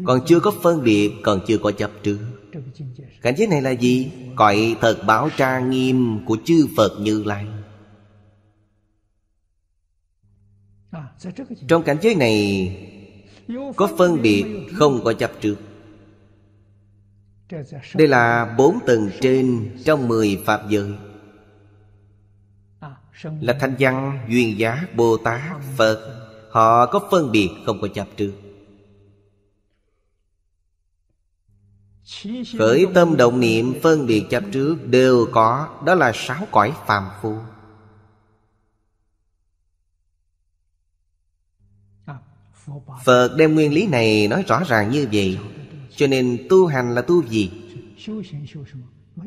Còn chưa có phân biệt Còn chưa có chấp trước Cảnh giới này là gì? Cõi thật báo tra nghiêm của chư Phật Như Lai À, trong cảnh giới này Có phân biệt không có chấp trước Đây là bốn tầng trên trong mười Pháp giới à, Là thanh văn, duyên giá, Bồ Tát, Phật Họ có phân biệt không có chấp trước Khởi tâm động niệm phân biệt chấp trước đều có Đó là sáu cõi phàm phu Phật đem nguyên lý này nói rõ ràng như vậy Cho nên tu hành là tu gì?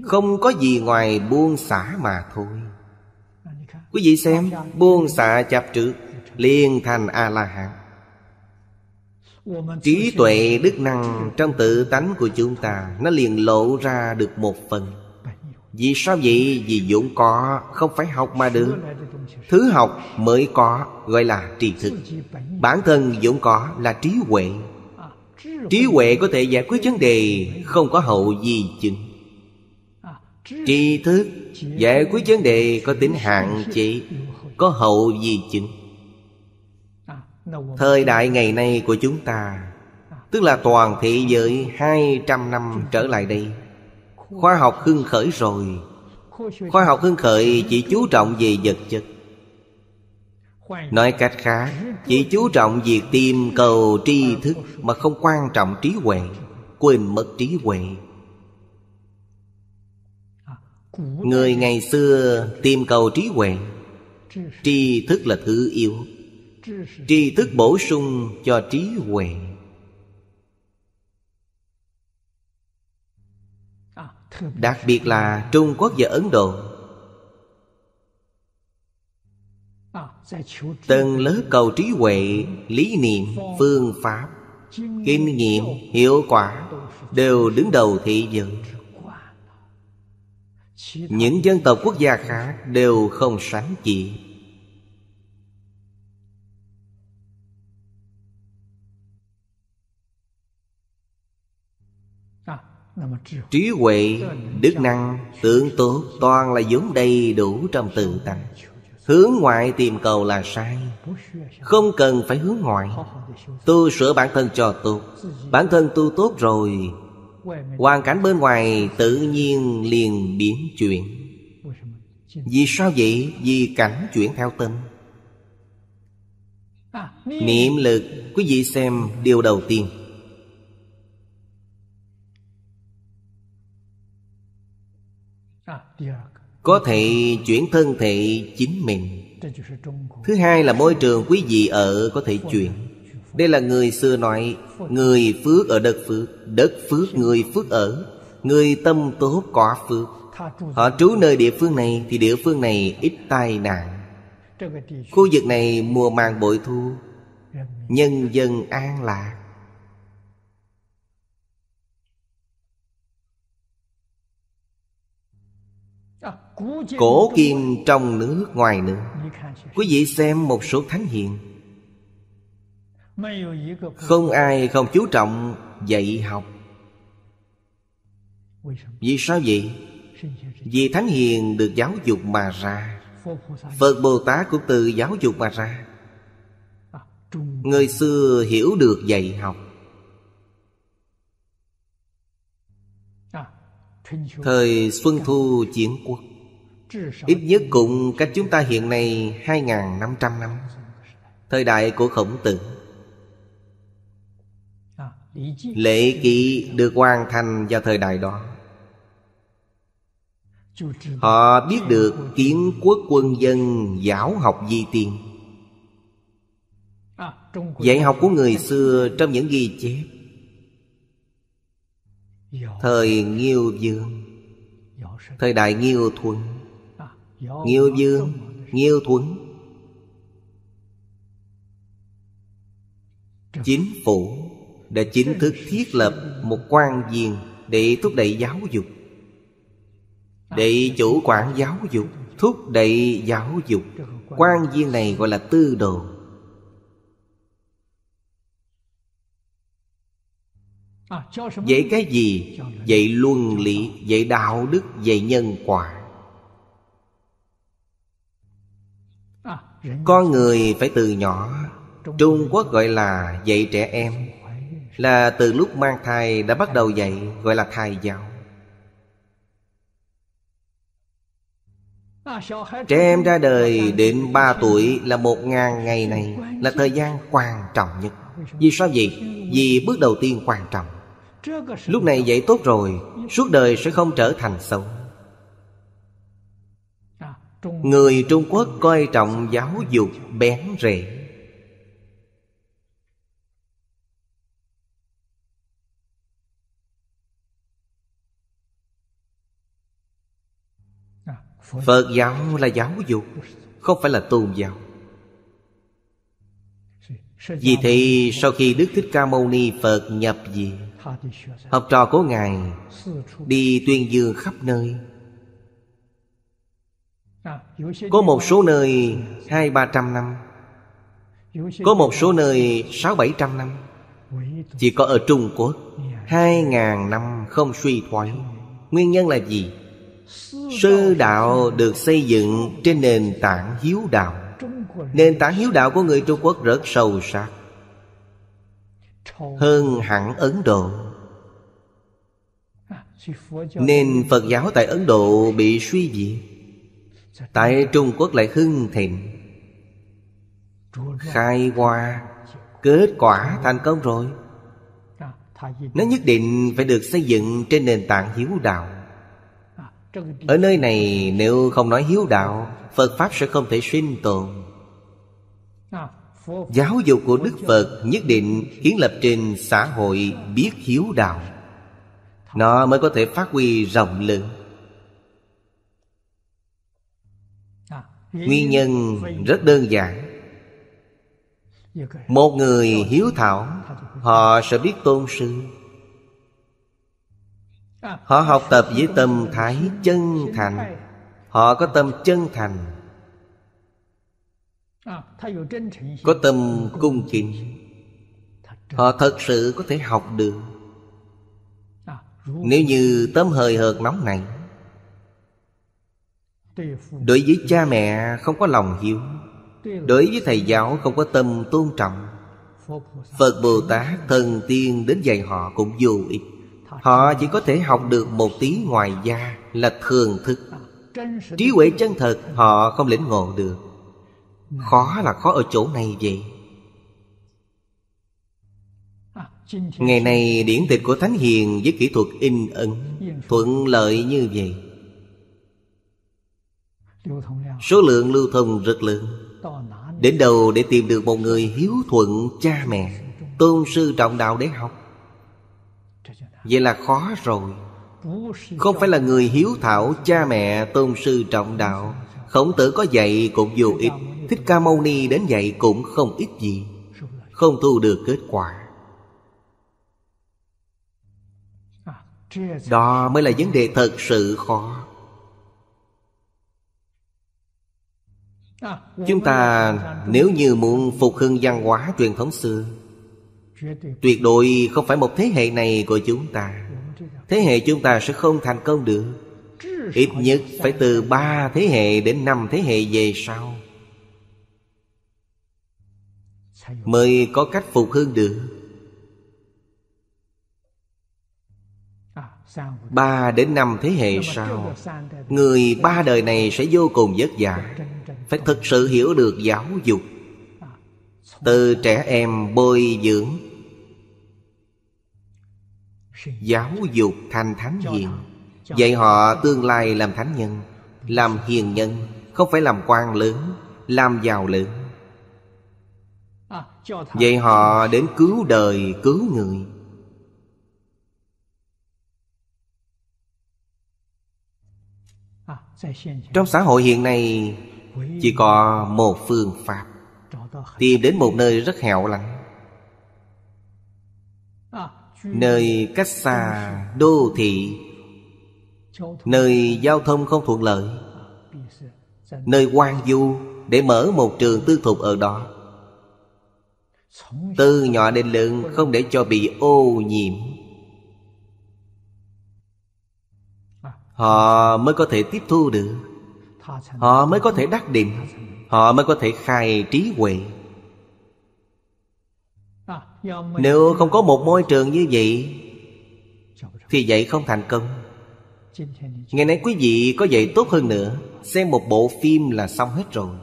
Không có gì ngoài buông xả mà thôi Quý vị xem Buông xả chập trước, liền thành A-la-hán Trí tuệ đức năng trong tự tánh của chúng ta Nó liền lộ ra được một phần vì sao vậy? Vì vốn có Không phải học mà được Thứ học mới có Gọi là tri thức Bản thân vốn có là trí huệ Trí huệ có thể giải quyết vấn đề Không có hậu gì chứng Tri thức giải quyết vấn đề có tính hạn chế Có hậu gì chứng Thời đại ngày nay của chúng ta Tức là toàn thị giới 200 năm trở lại đây khoa học hưng khởi rồi khoa học hưng khởi chỉ chú trọng về vật chất nói cách khác chỉ chú trọng việc tìm cầu tri thức mà không quan trọng trí huệ quên mất trí huệ người ngày xưa tìm cầu trí huệ tri thức là thứ yếu tri thức bổ sung cho trí huệ đặc biệt là trung quốc và ấn độ tầng lớp cầu trí huệ lý niệm phương pháp kinh nghiệm hiệu quả đều đứng đầu thị giới những dân tộc quốc gia khác đều không sánh chị trí huệ đức năng tưởng tốt toàn là vốn đầy đủ trong tự tánh hướng ngoại tìm cầu là sai không cần phải hướng ngoại tu sửa bản thân cho tốt bản thân tu tốt rồi hoàn cảnh bên ngoài tự nhiên liền biến chuyển vì sao vậy vì cảnh chuyển theo tâm niệm lực quý vị xem điều đầu tiên có thể chuyển thân thể chính mình thứ hai là môi trường quý vị ở có thể chuyển đây là người xưa nói người phước ở đất phước đất phước người phước ở người tâm tốt quả phước họ trú nơi địa phương này thì địa phương này ít tai nạn khu vực này mùa màng bội thu nhân dân an lạc Cổ kim trong nước ngoài nước Quý vị xem một số thánh hiền Không ai không chú trọng dạy học Vì sao vậy? Vì thánh hiền được giáo dục mà ra Phật Bồ Tát cũng từ giáo dục mà ra Người xưa hiểu được dạy học Thời Xuân Thu Chiến Quốc Ít nhất cũng cách chúng ta hiện nay 2.500 năm Thời đại của khổng tử Lễ kỵ được hoàn thành vào thời đại đó Họ biết được kiến quốc quân dân giáo học di tiên Dạy học của người xưa trong những ghi chép Thời Nghiêu Dương Thời đại Nghiêu Thuần Nghiêu dương, nghiêu thuấn Chính phủ đã chính thức thiết lập một quan viên để thúc đẩy giáo dục để chủ quản giáo dục thúc đẩy giáo dục quan viên này gọi là tư đồ à, dạy cái gì dạy luân lý dạy đạo đức dạy nhân quả Con người phải từ nhỏ Trung Quốc gọi là dạy trẻ em Là từ lúc mang thai đã bắt đầu dạy Gọi là thai giáo Trẻ em ra đời đến 3 tuổi là một ngàn ngày này Là thời gian quan trọng nhất Vì sao vậy? Vì bước đầu tiên quan trọng Lúc này dạy tốt rồi Suốt đời sẽ không trở thành xấu người trung quốc coi trọng giáo dục bén rễ à, phật giáo là giáo dục không phải là tôn giáo vì thế sau khi Đức Thích Ca Mâu Ni Phật nhập diệt Học trò của Ngài Đi tuyên dương khắp nơi có một số nơi hai ba trăm năm Có một số nơi sáu bảy trăm năm Chỉ có ở Trung Quốc Hai ngàn năm không suy thoái Nguyên nhân là gì? Sư đạo được xây dựng trên nền tảng hiếu đạo Nền tảng hiếu đạo của người Trung Quốc rất sâu sắc Hơn hẳn Ấn Độ Nên Phật giáo tại Ấn Độ bị suy diệt Tại Trung Quốc lại hưng thịnh Khai hoa Kết quả thành công rồi Nó nhất định phải được xây dựng trên nền tảng hiếu đạo Ở nơi này nếu không nói hiếu đạo Phật Pháp sẽ không thể sinh tồn Giáo dục của Đức Phật nhất định kiến lập trên xã hội biết hiếu đạo Nó mới có thể phát huy rộng lượng Nguyên nhân rất đơn giản Một người hiếu thảo Họ sẽ biết tôn sư Họ học tập với tâm thái chân thành Họ có tâm chân thành Có tâm cung kính Họ thật sự có thể học được Nếu như tâm hơi hợt nóng này đối với cha mẹ không có lòng hiếu đối với thầy giáo không có tâm tôn trọng phật bồ tát thần tiên đến dạy họ cũng vô ích họ chỉ có thể học được một tí ngoài da là thường thức trí huệ chân thật họ không lĩnh ngộ được khó là khó ở chỗ này vậy ngày nay điển tịch của thánh hiền với kỹ thuật in ấn thuận lợi như vậy Số lượng lưu thông rất lớn Đến đầu để tìm được một người hiếu thuận cha mẹ Tôn sư trọng đạo để học Vậy là khó rồi Không phải là người hiếu thảo cha mẹ tôn sư trọng đạo Khổng tử có dạy cũng dù ít Thích Ca Mâu Ni đến dạy cũng không ít gì Không thu được kết quả à, Đó mới là vấn đề thật sự khó Chúng ta nếu như muốn phục hưng văn hóa truyền thống xưa Tuyệt đối không phải một thế hệ này của chúng ta Thế hệ chúng ta sẽ không thành công được Ít nhất phải từ ba thế hệ đến năm thế hệ về sau Mới có cách phục hưng được ba đến năm thế hệ sau người ba đời này sẽ vô cùng vất vả phải thực sự hiểu được giáo dục từ trẻ em bồi dưỡng giáo dục thành thánh hiền dạy họ tương lai làm thánh nhân làm hiền nhân không phải làm quan lớn làm giàu lớn dạy họ đến cứu đời cứu người trong xã hội hiện nay chỉ có một phương pháp tìm đến một nơi rất hẻo lánh à, nơi cách xa đô thị nơi giao thông không thuận lợi nơi quan du để mở một trường tư thục ở đó từ nhỏ đến lớn không để cho bị ô nhiễm Họ mới có thể tiếp thu được Họ mới có thể đắc định Họ mới có thể khai trí huệ Nếu không có một môi trường như vậy Thì vậy không thành công Ngày nay quý vị có vậy tốt hơn nữa Xem một bộ phim là xong hết rồi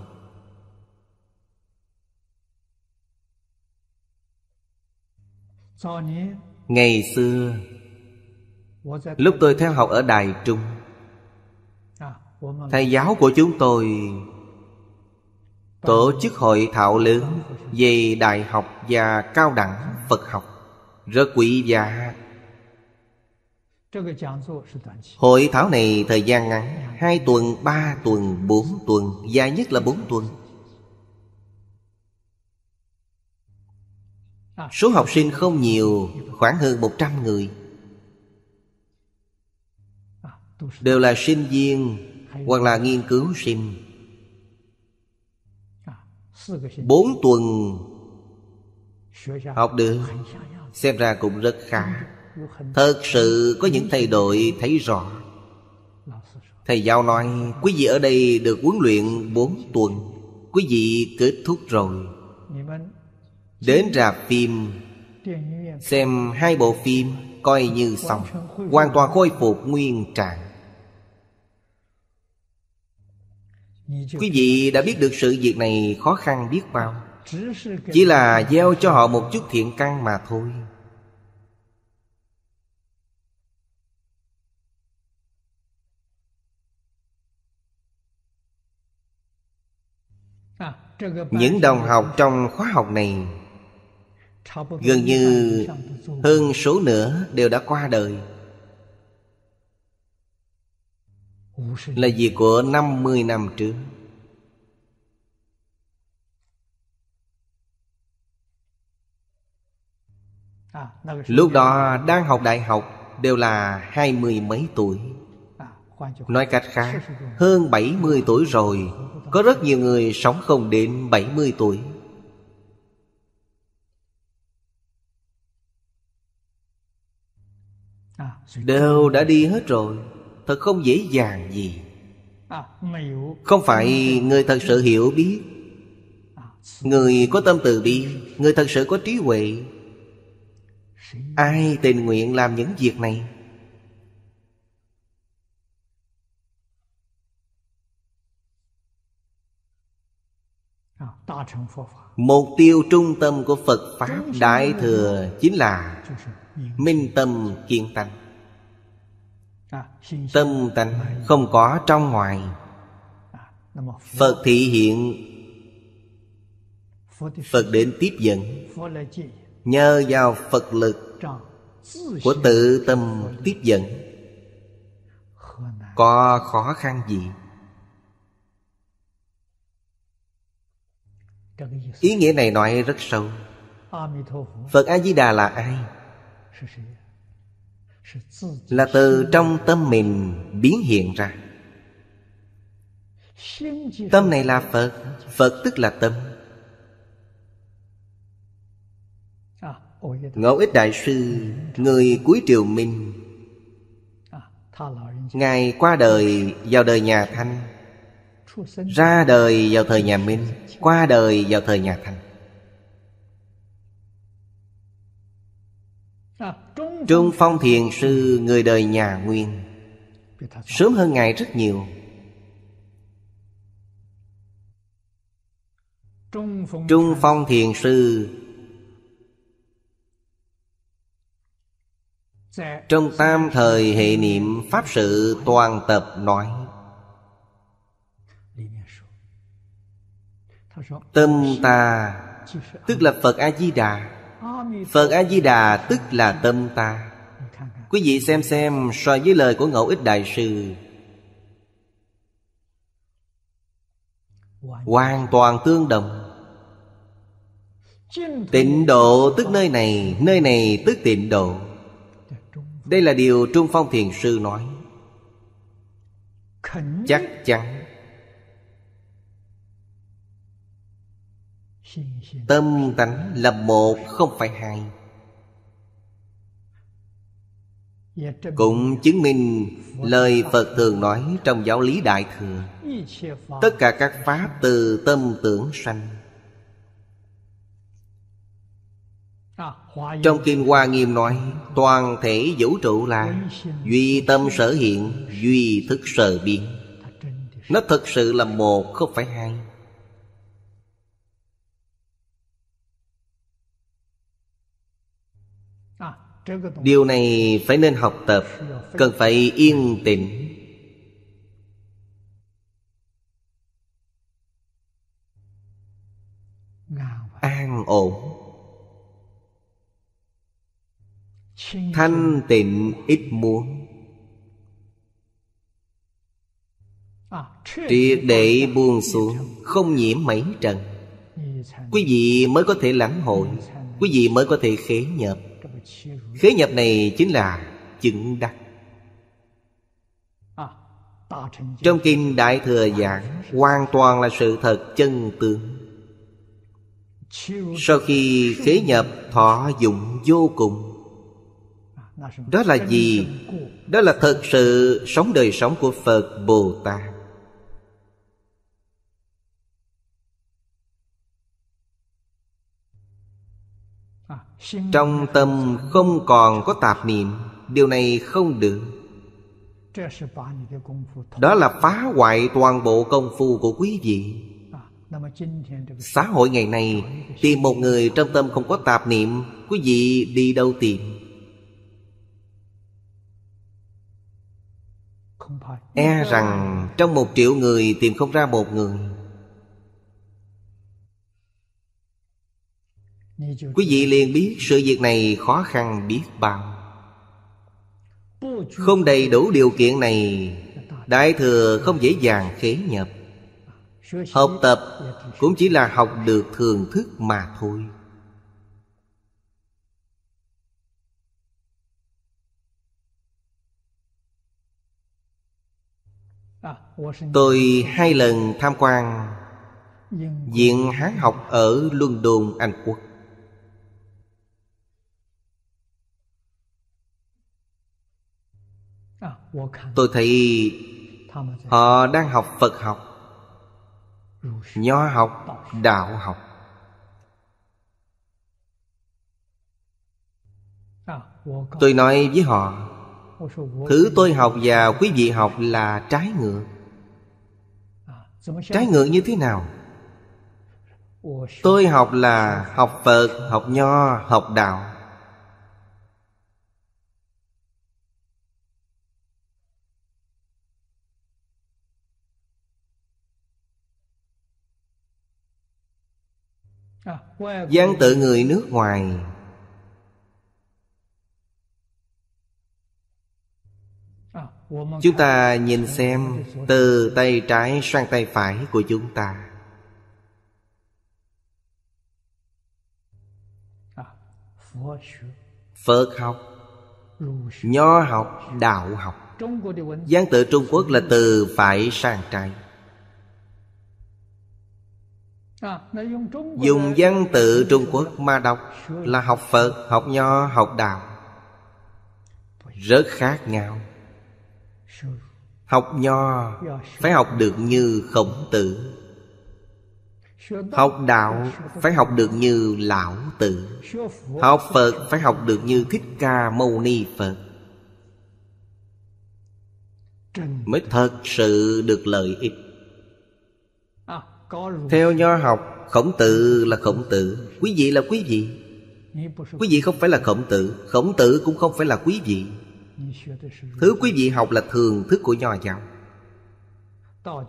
Ngày xưa Lúc tôi theo học ở Đài Trung Thầy giáo của chúng tôi Tổ chức hội thảo lớn Về đại học và cao đẳng Phật học Rất quý giá Hội thảo này thời gian ngắn hai tuần, ba tuần, bốn tuần Dài nhất là bốn tuần Số học sinh không nhiều Khoảng hơn 100 người đều là sinh viên hoặc là nghiên cứu sinh bốn tuần học được xem ra cũng rất khá thật sự có những thay đổi thấy rõ thầy giáo nói quý vị ở đây được huấn luyện bốn tuần quý vị kết thúc rồi đến rạp phim xem hai bộ phim coi như xong hoàn toàn khôi phục nguyên trạng Quý vị đã biết được sự việc này khó khăn biết bao Chỉ là gieo cho họ một chút thiện căn mà thôi à, Những đồng học trong khóa học này Gần như hơn số nữa đều đã qua đời Là việc của 50 năm trước à, Lúc đó đang học đại học Đều là hai mươi mấy tuổi à, Nói cách khác Hơn bảy mươi tuổi rồi Có rất nhiều người sống không đến bảy mươi tuổi à, Đều đã đi hết rồi thật không dễ dàng gì à, không phải người thật sự hiểu biết người có tâm từ bi người thật sự có trí huệ ai tình nguyện làm những việc này à, mục tiêu trung tâm của phật pháp đại thừa chính là minh tâm kiên tánh Tâm tánh không có trong ngoài Phật thị hiện Phật đến tiếp dẫn Nhờ vào Phật lực Của tự tâm tiếp dẫn Có khó khăn gì Ý nghĩa này nói rất sâu Phật A-di-đà là ai là từ trong tâm mình biến hiện ra tâm này là phật phật tức là tâm ngẫu ích đại sư người cuối triều minh ngài qua đời vào đời nhà thanh ra đời vào thời nhà minh qua đời vào thời nhà thanh Trung Phong Thiền Sư người đời nhà Nguyên Sớm hơn Ngài rất nhiều Trung Phong Thiền Sư Trong tam thời hệ niệm Pháp sự toàn tập nói Tâm ta Tức là Phật A-di-đà Phật A-di-đà tức là tâm ta Quý vị xem xem so với lời của Ngẫu Ích Đại Sư Hoàn toàn tương đồng Tịnh độ tức nơi này Nơi này tức tịnh độ Đây là điều Trung Phong Thiền Sư nói Chắc chắn Tâm tánh là một không phải hai Cũng chứng minh lời Phật thường nói trong giáo lý Đại Thừa Tất cả các pháp từ tâm tưởng sanh Trong kinh Hoa Nghiêm nói Toàn thể vũ trụ là Duy tâm sở hiện Duy thức sở biến Nó thực sự là một không phải hai điều này phải nên học tập cần phải yên tĩnh an ổn thanh tịnh ít muốn triệt để buông xuống không nhiễm mấy trần quý vị mới có thể lãnh hội quý vị mới có thể khế nhập khế nhập này chính là chứng đắc trong kinh đại thừa giảng hoàn toàn là sự thật chân tướng sau khi khế nhập thọ dụng vô cùng đó là gì đó là thật sự sống đời sống của phật bồ tát Trong tâm không còn có tạp niệm Điều này không được Đó là phá hoại toàn bộ công phu của quý vị à, Xã hội ngày nay Tìm một người trong tâm không có tạp niệm Quý vị đi đâu tìm E rằng trong một triệu người tìm không ra một người Quý vị liền biết sự việc này khó khăn biết bao Không đầy đủ điều kiện này Đại thừa không dễ dàng khế nhập Học tập cũng chỉ là học được thường thức mà thôi à, Tôi hai lần tham quan Viện Hán học ở Luân Đôn, Anh Quốc Tôi thấy Họ đang học Phật học Nho học Đạo học Tôi nói với họ Thứ tôi học và quý vị học là trái ngược Trái ngược như thế nào? Tôi học là học Phật, học Nho, học Đạo Giang tự người nước ngoài à, Chúng ta nhìn xem Từ tay trái sang tay phải của chúng ta à, Phật học Nho học, đạo học Gián tự Trung Quốc là từ phải sang trái À, dùng văn tự trung quốc mà đọc là học phật học nho học đạo rất khác nhau học nho phải học được như khổng tử học đạo phải học được như lão tử học phật phải học được như thích ca mâu ni phật mới thật sự được lợi ích theo nho học Khổng tử là khổng tử Quý vị là quý vị Quý vị không phải là khổng tử Khổng tử cũng không phải là quý vị Thứ quý vị học là thường thức của nho giáo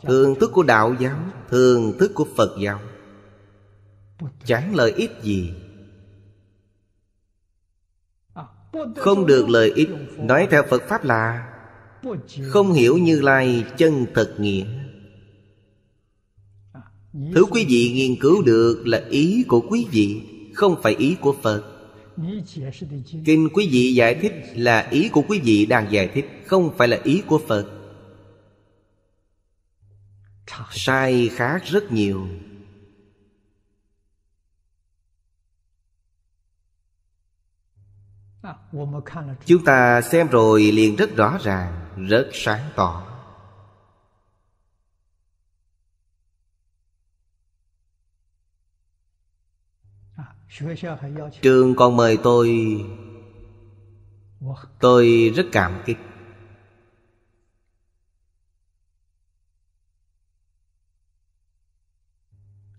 Thường thức của đạo giáo Thường thức của Phật giáo Chẳng lợi ích gì à, Không được lợi ích Nói theo Phật Pháp là Không hiểu như lai chân thật nghĩa Thứ quý vị nghiên cứu được là ý của quý vị Không phải ý của Phật Kinh quý vị giải thích là ý của quý vị đang giải thích Không phải là ý của Phật Sai khác rất nhiều Chúng ta xem rồi liền rất rõ ràng Rất sáng tỏ Trường còn mời tôi Tôi rất cảm kích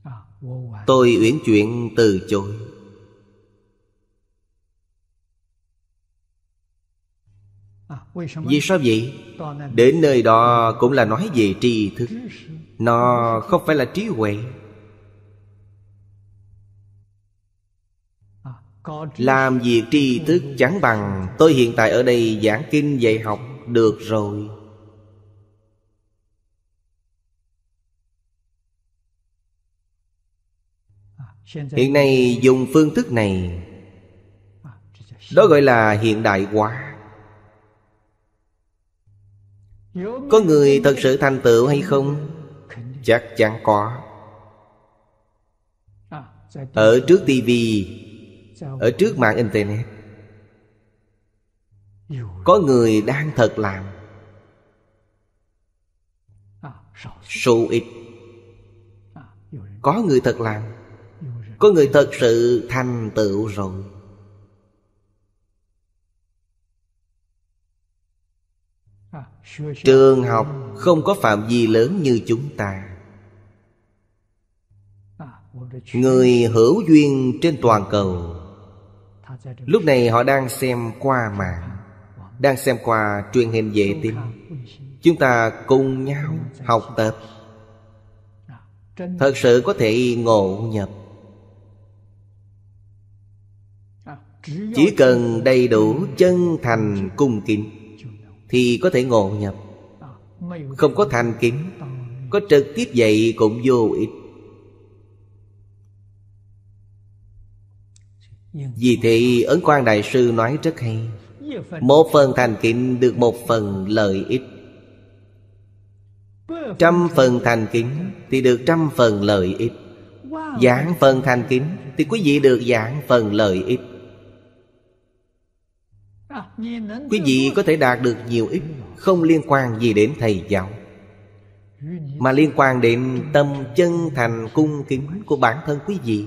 à, Tôi uyển chuyển từ chối à, Vì sao vậy? Đến nơi đó cũng là nói về tri thức Nó không phải là trí huệ Làm việc tri thức chẳng bằng Tôi hiện tại ở đây giảng kinh dạy học được rồi à, Hiện nay dùng phương thức này à, Đó gọi là hiện đại hóa Có người thật sự thành tựu hay không? Chắc chắn có à, Ở trước tivi ở trước mạng internet có người đang thật làm à, Số ít à, Có người thật làm Có người thật sự thành tựu rồi à, Trường học không có phạm vi lớn như chúng ta Người hữu duyên trên toàn cầu Lúc này họ đang xem qua mạng Đang xem qua truyền hình vệ tinh Chúng ta cùng nhau học tập Thật sự có thể ngộ nhập Chỉ cần đầy đủ chân thành cung kính Thì có thể ngộ nhập Không có thành kính Có trực tiếp dạy cũng vô ích Vì thế Ấn Quang Đại Sư nói rất hay Một phần thành kính được một phần lợi ích Trăm phần thành kính thì được trăm phần lợi ích Giảng phần thành kính thì quý vị được giảng phần lợi ích à, Quý vị có thể đạt được nhiều ích Không liên quan gì đến thầy giáo Mà liên quan đến tâm chân thành cung kính của bản thân quý vị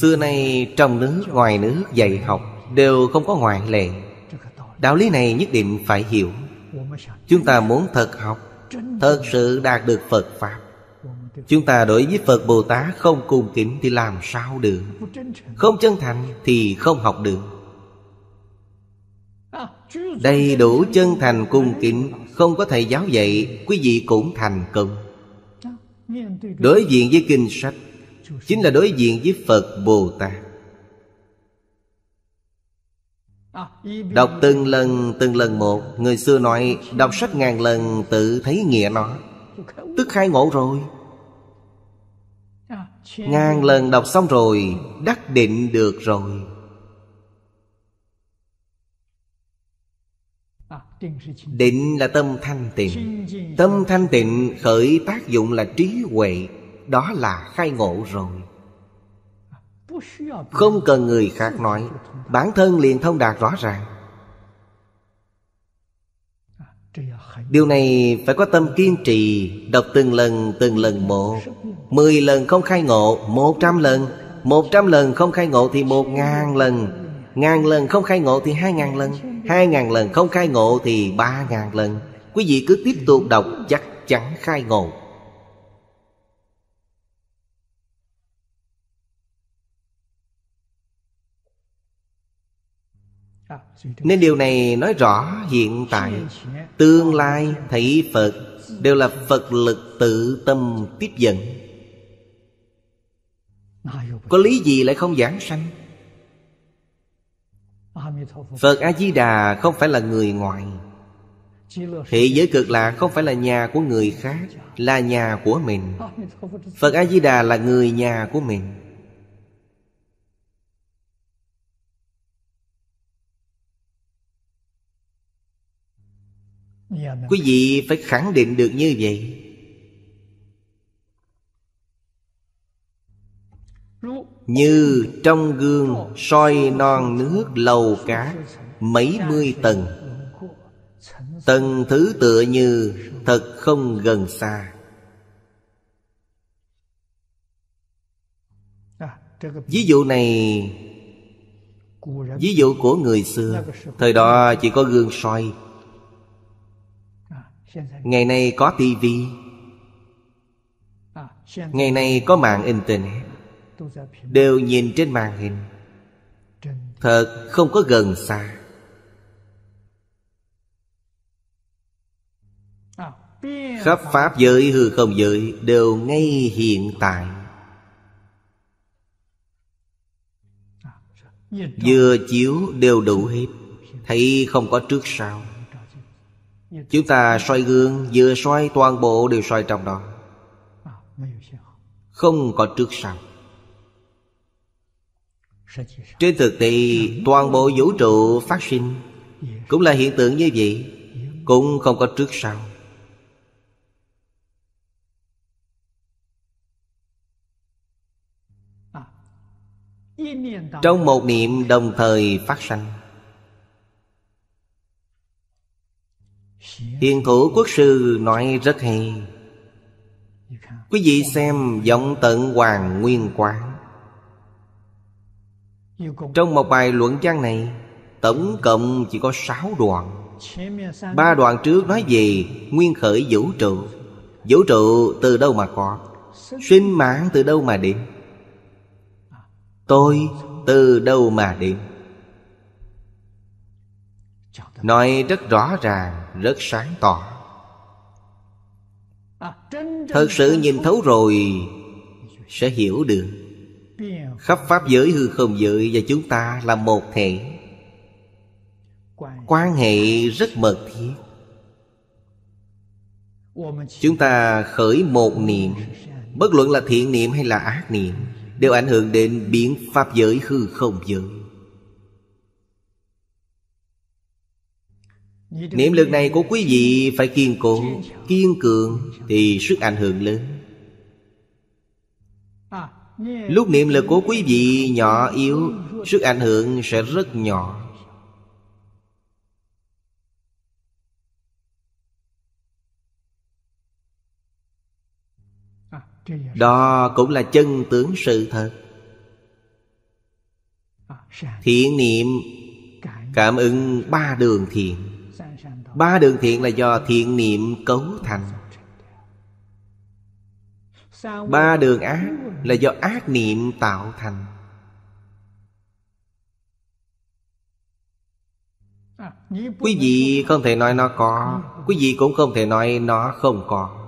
Xưa nay trong nước ngoài nước dạy học Đều không có ngoại lệ Đạo lý này nhất định phải hiểu Chúng ta muốn thật học Thật sự đạt được Phật Pháp Chúng ta đối với Phật Bồ Tát không cung kính thì làm sao được Không chân thành thì không học được Đầy đủ chân thành cung kính Không có thầy giáo dạy Quý vị cũng thành công Đối diện với kinh sách chính là đối diện với phật bồ tát đọc từng lần từng lần một người xưa nói đọc sách ngàn lần tự thấy nghĩa nó tức khai ngộ rồi ngàn lần đọc xong rồi đắc định được rồi định là tâm thanh tịnh tâm thanh tịnh khởi tác dụng là trí huệ đó là khai ngộ rồi không cần người khác nói bản thân liền thông đạt rõ ràng điều này phải có tâm kiên trì đọc từng lần từng lần một mười lần không khai ngộ một trăm lần một trăm lần không khai ngộ thì một ngàn lần Ngàn lần không khai ngộ thì hai ngàn lần Hai ngàn lần không khai ngộ thì ba ngàn lần Quý vị cứ tiếp tục đọc chắc chắn khai ngộ nên điều này nói rõ hiện tại tương lai thấy phật đều là phật lực tự tâm tiếp dẫn có lý gì lại không giảng sanh phật a di đà không phải là người ngoại thế giới cực lạc không phải là nhà của người khác là nhà của mình phật a di đà là người nhà của mình Dạ, dạ. quý vị phải khẳng định được như vậy như trong gương soi non nước lầu cá mấy mươi tầng tầng thứ tựa như thật không gần xa à, ví dụ này ví dụ của người xưa thời đó chỉ có gương soi ngày nay có tivi ngày nay có mạng internet đều nhìn trên màn hình thật không có gần xa khắp pháp giới hư không giới đều ngay hiện tại vừa chiếu đều đủ hết thấy không có trước sau Chúng ta soi gương vừa soi toàn bộ đều soi trong đó Không có trước sau Trên thực tế toàn bộ vũ trụ phát sinh Cũng là hiện tượng như vậy Cũng không có trước sau Trong một niệm đồng thời phát sanh Hiền thủ quốc sư nói rất hay Quý vị xem giọng tận hoàng nguyên quán Trong một bài luận văn này Tổng cộng chỉ có sáu đoạn Ba đoạn trước nói về nguyên khởi vũ trụ Vũ trụ từ đâu mà có Sinh mạng từ đâu mà đến Tôi từ đâu mà đến Nói rất rõ ràng, rất sáng tỏ Thật sự nhìn thấu rồi Sẽ hiểu được Khắp pháp giới hư không giới Và chúng ta là một thể Quan hệ rất mật thiết Chúng ta khởi một niệm Bất luận là thiện niệm hay là ác niệm Đều ảnh hưởng đến biến pháp giới hư không giới Niệm lực này của quý vị phải kiên cố Kiên cường thì sức ảnh hưởng lớn Lúc niệm lực của quý vị nhỏ yếu Sức ảnh hưởng sẽ rất nhỏ Đó cũng là chân tướng sự thật Thiện niệm Cảm ứng ba đường thiện ba đường thiện là do thiện niệm cấu thành ba đường ác là do ác niệm tạo thành quý vị không thể nói nó có quý vị cũng không thể nói nó không có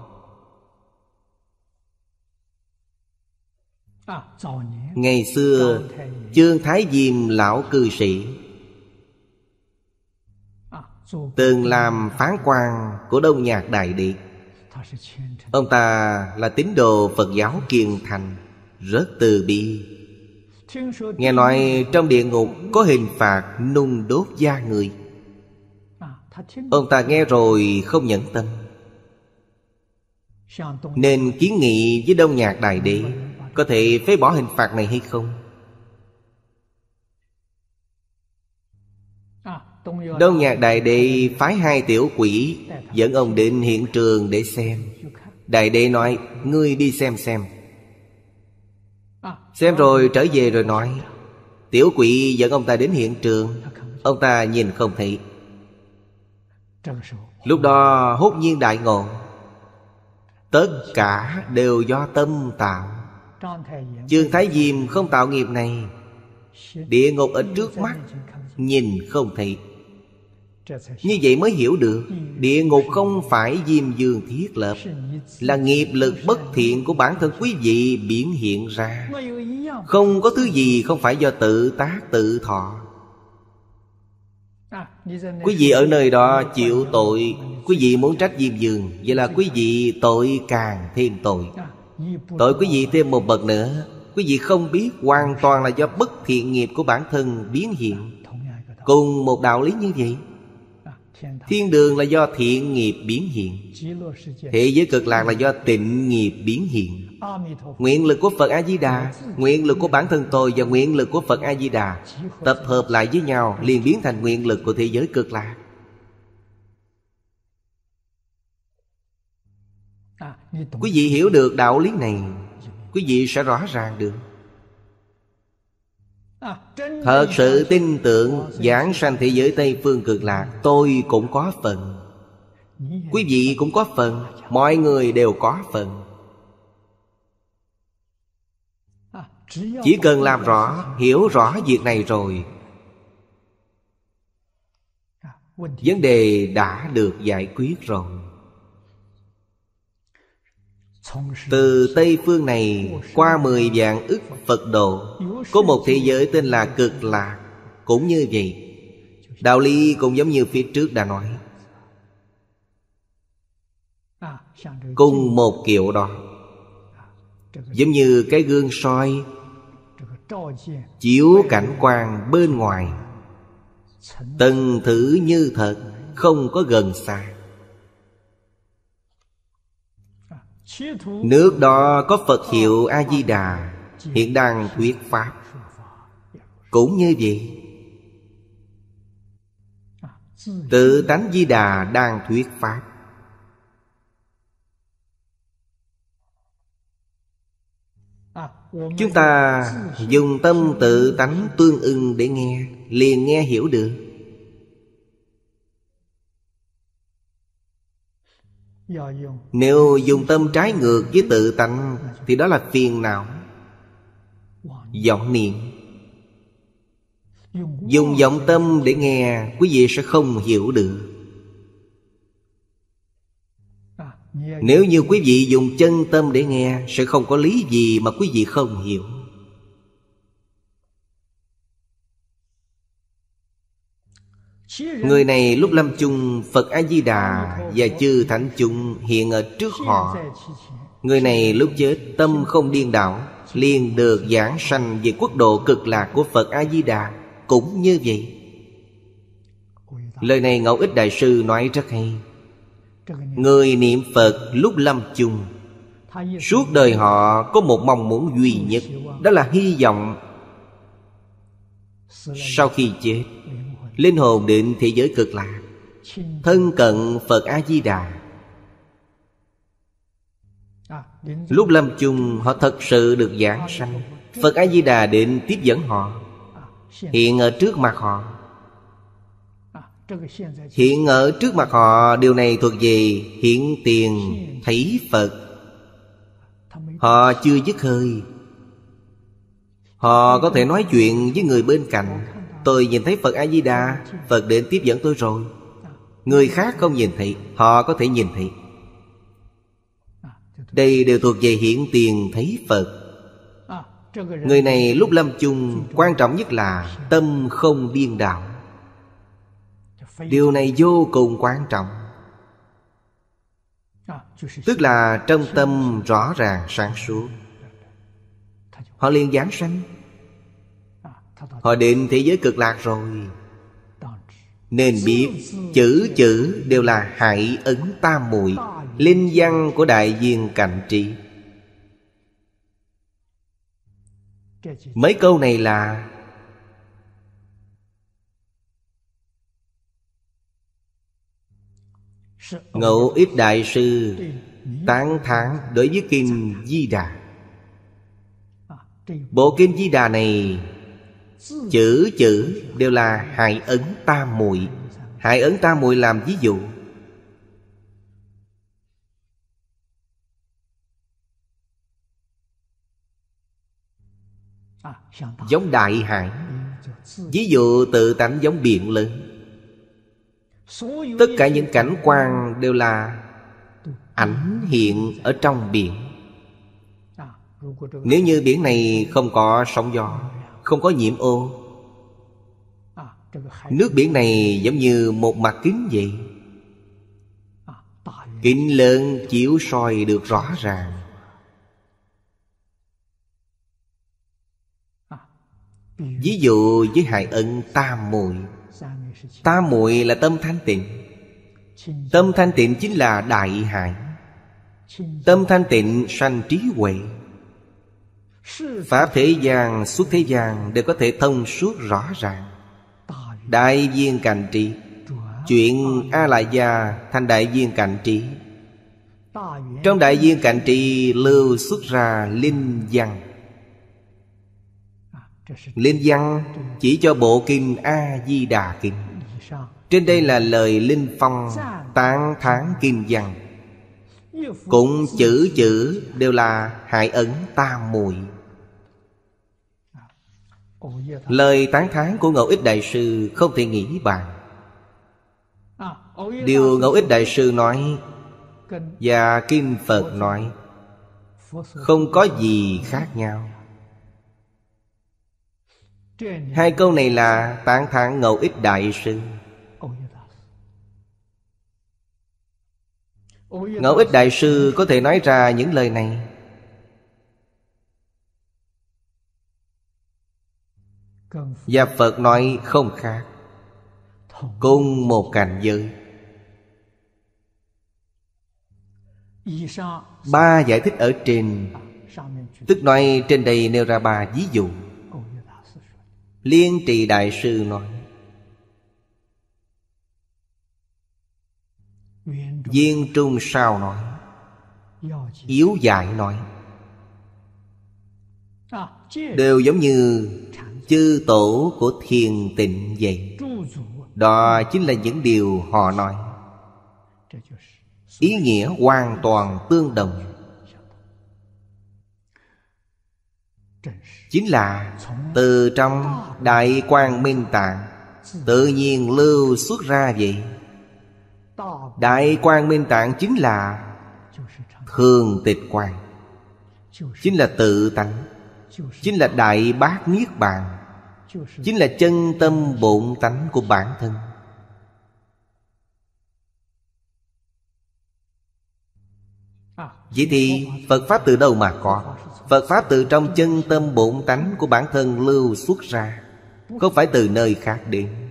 ngày xưa trương thái diêm lão cư sĩ Từng làm phán quan của Đông Nhạc Đại Địa Ông ta là tín đồ Phật giáo kiên thành Rất từ bi Nghe nói trong địa ngục có hình phạt nung đốt da người Ông ta nghe rồi không nhẫn tâm Nên kiến nghị với Đông Nhạc Đại địa Có thể phế bỏ hình phạt này hay không đông nhạc đại đệ phái hai tiểu quỷ Dẫn ông đến hiện trường để xem Đại đệ nói Ngươi đi xem xem Xem rồi trở về rồi nói Tiểu quỷ dẫn ông ta đến hiện trường Ông ta nhìn không thấy Lúc đó hốt nhiên đại ngộ Tất cả đều do tâm tạo Chương Thái Diêm không tạo nghiệp này Địa ngục ở trước mắt Nhìn không thấy như vậy mới hiểu được Địa ngục không phải diêm dương thiết lập Là nghiệp lực bất thiện của bản thân quý vị biển hiện ra Không có thứ gì không phải do tự tác tự thọ Quý vị ở nơi đó chịu tội Quý vị muốn trách diêm dương Vậy là quý vị tội càng thêm tội Tội quý vị thêm một bậc nữa Quý vị không biết hoàn toàn là do bất thiện nghiệp của bản thân biến hiện Cùng một đạo lý như vậy Thiên đường là do thiện nghiệp biến hiện Thế giới cực lạc là do tịnh nghiệp biến hiện Nguyện lực của Phật A-di-đà Nguyện lực của bản thân tôi Và nguyện lực của Phật A-di-đà Tập hợp lại với nhau liền biến thành nguyện lực của thế giới cực lạc à, Quý vị hiểu được đạo lý này Quý vị sẽ rõ ràng được Thật sự tin tưởng Giảng sanh thế giới Tây Phương Cực Lạc Tôi cũng có phần Quý vị cũng có phần Mọi người đều có phần Chỉ cần làm rõ Hiểu rõ việc này rồi Vấn đề đã được giải quyết rồi từ Tây phương này qua mười vạn ức Phật độ Có một thế giới tên là cực lạc Cũng như vậy Đạo lý cũng giống như phía trước đã nói Cùng một kiểu đó Giống như cái gương soi Chiếu cảnh quan bên ngoài Từng thử như thật Không có gần xa Nước đó có Phật hiệu A-di-đà Hiện đang thuyết Pháp Cũng như vậy Tự tánh Di Đà đang thuyết Pháp Chúng ta dùng tâm tự tánh tương ưng để nghe Liền nghe hiểu được Nếu dùng tâm trái ngược với tự tánh Thì đó là phiền não Giọng niệm Dùng giọng tâm để nghe Quý vị sẽ không hiểu được Nếu như quý vị dùng chân tâm để nghe Sẽ không có lý gì mà quý vị không hiểu Người này lúc lâm chung Phật A-di-đà và chư Thánh chung hiện ở trước họ Người này lúc chết tâm không điên đảo liền được giảng sanh về quốc độ cực lạc của Phật A-di-đà Cũng như vậy Lời này Ngẫu Ích Đại Sư nói rất hay Người niệm Phật lúc lâm chung Suốt đời họ có một mong muốn duy nhất Đó là hy vọng Sau khi chết Linh hồn định thế giới cực lạc Thân cận Phật A-di-đà Lúc lâm chung họ thật sự được giảng sanh Phật A-di-đà định tiếp dẫn họ Hiện ở trước mặt họ Hiện ở trước mặt họ Điều này thuộc về hiện tiền thấy Phật Họ chưa dứt hơi Họ có thể nói chuyện với người bên cạnh Tôi nhìn thấy Phật A-di-đà Phật đến tiếp dẫn tôi rồi Người khác không nhìn thấy Họ có thể nhìn thấy Đây đều thuộc về hiện tiền thấy Phật Người này lúc lâm chung Quan trọng nhất là Tâm không điên đạo Điều này vô cùng quan trọng Tức là trong tâm rõ ràng sáng suốt Họ liền giảng sanh Họ đến thế giới cực lạc rồi Nên biết chữ chữ đều là hải ấn tam muội Linh văn của đại viên cảnh trí Mấy câu này là Ngẫu ít đại sư Tán thán đối với kinh Di Đà Bộ kinh Di Đà này chữ chữ đều là hại ấn ta muội hại ấn ta muội làm ví dụ giống đại hải ví dụ tự tánh giống biển lớn tất cả những cảnh quan đều là ảnh hiện ở trong biển nếu như biển này không có sóng gió không có nhiễm ô Nước biển này giống như một mặt kính vậy Kính lớn chiếu soi được rõ ràng Ví dụ với hài ân tam muội Tam muội là tâm thanh tịnh Tâm thanh tịnh chính là đại hại Tâm thanh tịnh sanh trí huệ Pháp thế gian suốt thế gian Đều có thể thông suốt rõ ràng Đại viên cảnh trí Chuyện a la gia thành đại viên cảnh trí Trong đại viên cảnh trí lưu xuất ra linh văn Linh văn chỉ cho bộ kinh A-di-đà kinh Trên đây là lời Linh Phong tán thán kinh văn Cũng chữ chữ đều là hại ẩn tam muội Lời tán thán của Ngẫu Ích Đại Sư không thể nghĩ bàn Điều Ngẫu Ích Đại Sư nói Và Kim Phật nói Không có gì khác nhau Hai câu này là tán thán Ngẫu Ích Đại Sư Ngẫu Ích Đại Sư có thể nói ra những lời này Và Phật nói không khác Cùng một cảnh giới Ba giải thích ở trên Tức nói trên đây nêu ra ba ví dụ Liên trì đại sư nói Viên trung sao nói Yếu dại nói Đều giống như chư tổ của thiền tịnh vậy đó chính là những điều họ nói ý nghĩa hoàn toàn tương đồng chính là từ trong đại quang minh tạng tự nhiên lưu xuất ra vậy đại quang minh tạng chính là thường tịch quang chính là tự tánh chính là đại bác niết bàn chính là chân tâm bổn tánh của bản thân Vậy thì Phật Pháp từ đâu mà có Phật Pháp từ trong chân tâm bổn tánh của bản thân lưu xuất ra Không phải từ nơi khác đến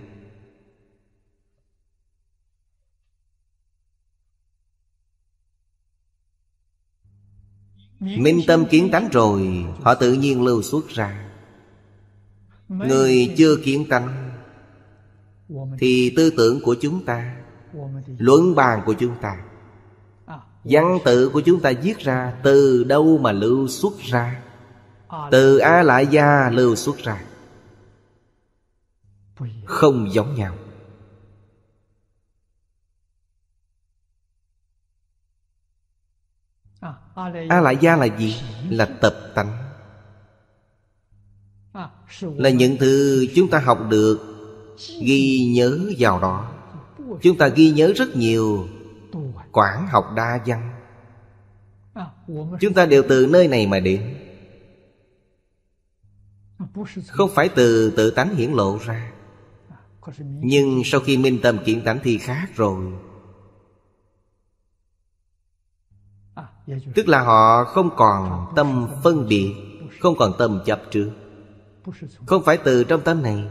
Minh tâm kiến tánh rồi Họ tự nhiên lưu xuất ra người chưa kiến tánh thì tư tưởng của chúng ta luận bàn của chúng ta à, văn tự của chúng ta viết ra từ đâu mà lưu xuất ra à, từ a lại gia lưu xuất ra không giống nhau a lại gia là gì là tập tánh là những thứ chúng ta học được ghi nhớ vào đó chúng ta ghi nhớ rất nhiều quản học đa văn chúng ta đều từ nơi này mà đến không phải từ tự tánh hiển lộ ra nhưng sau khi minh tâm kiện tánh thì khác rồi tức là họ không còn tâm phân biệt không còn tâm chấp trước không phải từ trong tâm này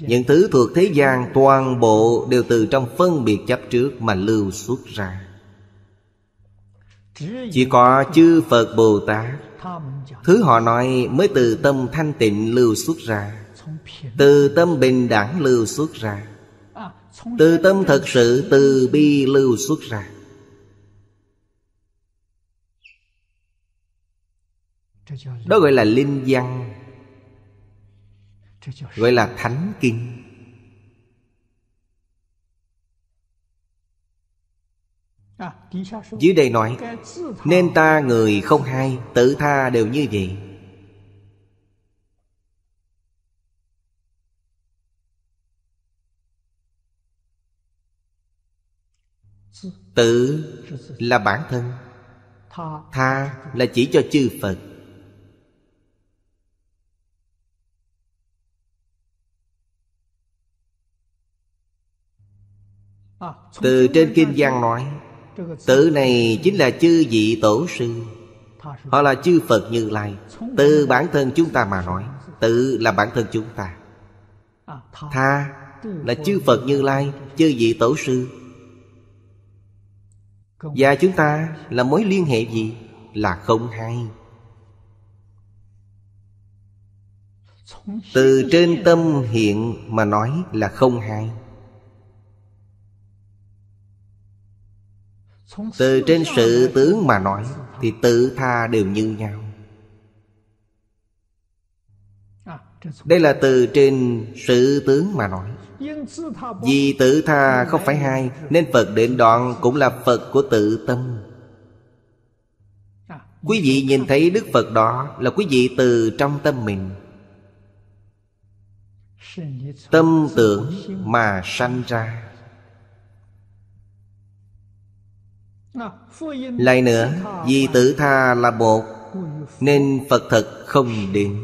Những thứ thuộc thế gian toàn bộ Đều từ trong phân biệt chấp trước mà lưu xuất ra Chỉ có chư Phật Bồ Tát Thứ họ nói mới từ tâm thanh tịnh lưu xuất ra Từ tâm bình đẳng lưu xuất ra Từ tâm thật sự từ bi lưu xuất ra Đó gọi là linh văn gọi là thánh kinh à, dưới đây nói nên ta người không hai tự tha đều như vậy tự là bản thân tha là chỉ cho chư phật À, Từ trên Kinh Giang nói Tự này chính là chư vị tổ sư Họ là chư Phật Như Lai Từ bản thân chúng ta mà nói Tự là bản thân chúng ta à, Tha là chư Phật Như Lai Chư vị tổ sư Và chúng ta là mối liên hệ gì? Là không hay Từ trên tâm hiện mà nói là không hay từ trên sự tướng mà nói thì tự tha đều như nhau đây là từ trên sự tướng mà nói Vì tự tha không phải hai Nên Phật định đoạn cũng là Phật của tự tâm Quý vị nhìn thấy Đức Phật đó Là quý vị từ trong tâm mình Tâm tưởng mà sanh ra Lại nữa vì tử tha là bột Nên Phật thật không đến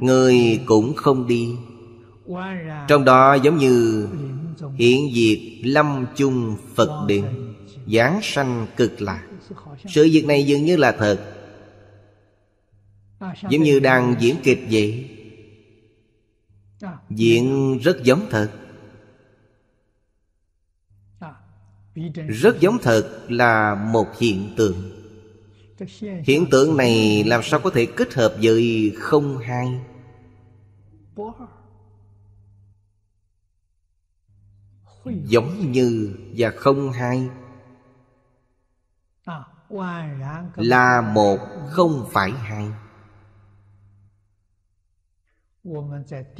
Người cũng không đi Trong đó giống như Hiện diệt lâm chung Phật đến Giáng sanh cực lạ Sự việc này dường như là thật Giống như đang diễn kịch vậy Diễn rất giống thật rất giống thật là một hiện tượng hiện tượng này làm sao có thể kết hợp với không hai giống như và không hai là một không phải hai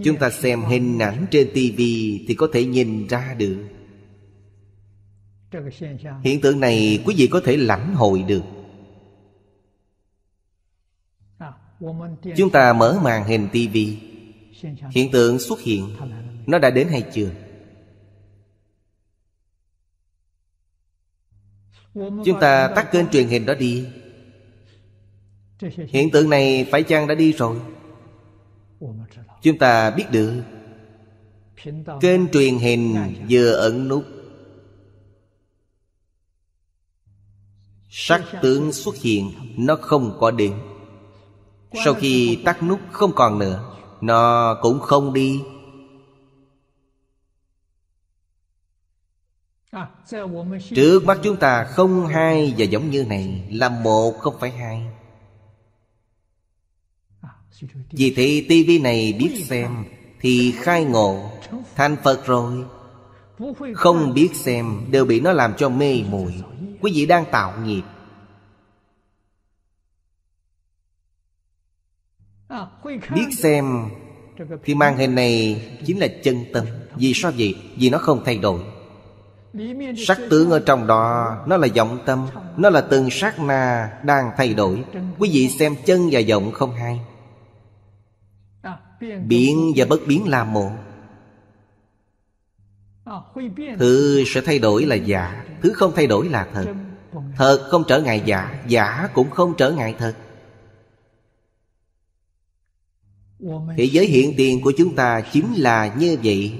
chúng ta xem hình ảnh trên tivi thì có thể nhìn ra được hiện tượng này quý vị có thể lãnh hội được chúng ta mở màn hình tivi hiện tượng xuất hiện nó đã đến hay chưa chúng ta tắt kênh truyền hình đó đi hiện tượng này phải chăng đã đi rồi chúng ta biết được kênh truyền hình vừa ẩn nút sắc tướng xuất hiện nó không có đến sau khi tắt nút không còn nữa nó cũng không đi Trước mắt chúng ta không hai và giống như này Là một không phải hai Vì thế tivi này biết xem Thì khai ngộ Thành Phật rồi Không biết xem đều bị nó làm cho mê muội quý vị đang tạo nghiệp biết xem thì màn hình này chính là chân tâm vì sao vậy vì nó không thay đổi sắc tướng ở trong đó nó là vọng tâm nó là từng sát na đang thay đổi quý vị xem chân và vọng không hay biến và bất biến là một Ờ, thứ sẽ thay đổi là giả Thứ không thay đổi là thật Thật không trở ngại giả Giả cũng không trở ngại thật Thế giới hiện tiền của chúng ta chính là như vậy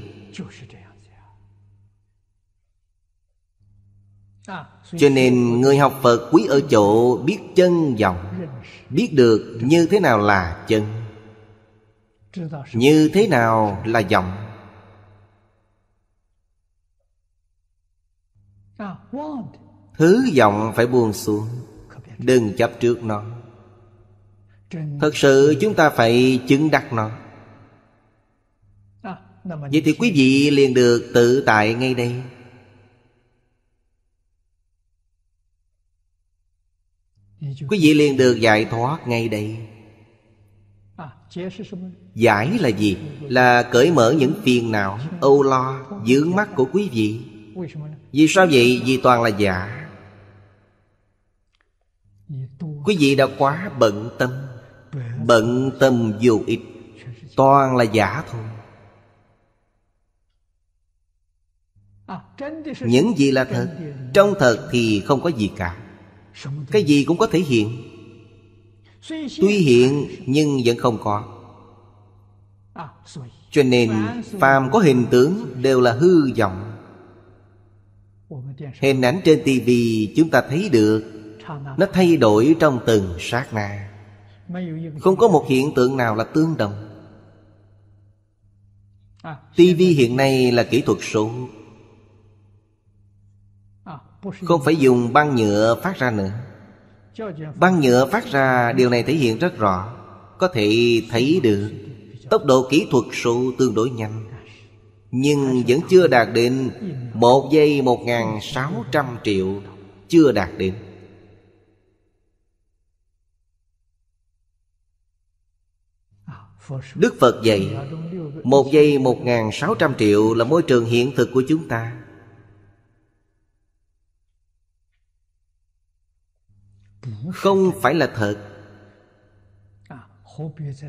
à, Cho nên người học Phật quý ở chỗ biết chân vọng Biết được như thế nào là chân Như thế nào là vọng Thứ vọng phải buông xuống Đừng chấp trước nó Thật sự chúng ta phải chứng đắc nó à, Vậy thì quý vị liền được tự tại ngay đây Quý vị liền được giải thoát ngay đây à, Giải là gì? Là cởi mở những phiền não, âu lo, dướng mắt của quý vị vì sao vậy? Vì toàn là giả Quý vị đã quá bận tâm Bận tâm vô ích Toàn là giả thôi Những gì là thật Trong thật thì không có gì cả Cái gì cũng có thể hiện Tuy hiện nhưng vẫn không có Cho nên phàm có hình tướng đều là hư vọng hình ảnh trên tivi chúng ta thấy được nó thay đổi trong từng sát na không có một hiện tượng nào là tương đồng TV hiện nay là kỹ thuật số Không phải dùng băng nhựa phát ra nữa Băng nhựa phát ra điều này thể hiện rất rõ Có thể thấy được Tốc độ kỹ thuật số tương đối nhanh nhưng vẫn chưa đạt đến Một giây một ngàn sáu trăm triệu Chưa đạt đến Đức Phật dạy Một giây một ngàn sáu trăm triệu Là môi trường hiện thực của chúng ta Không phải là thật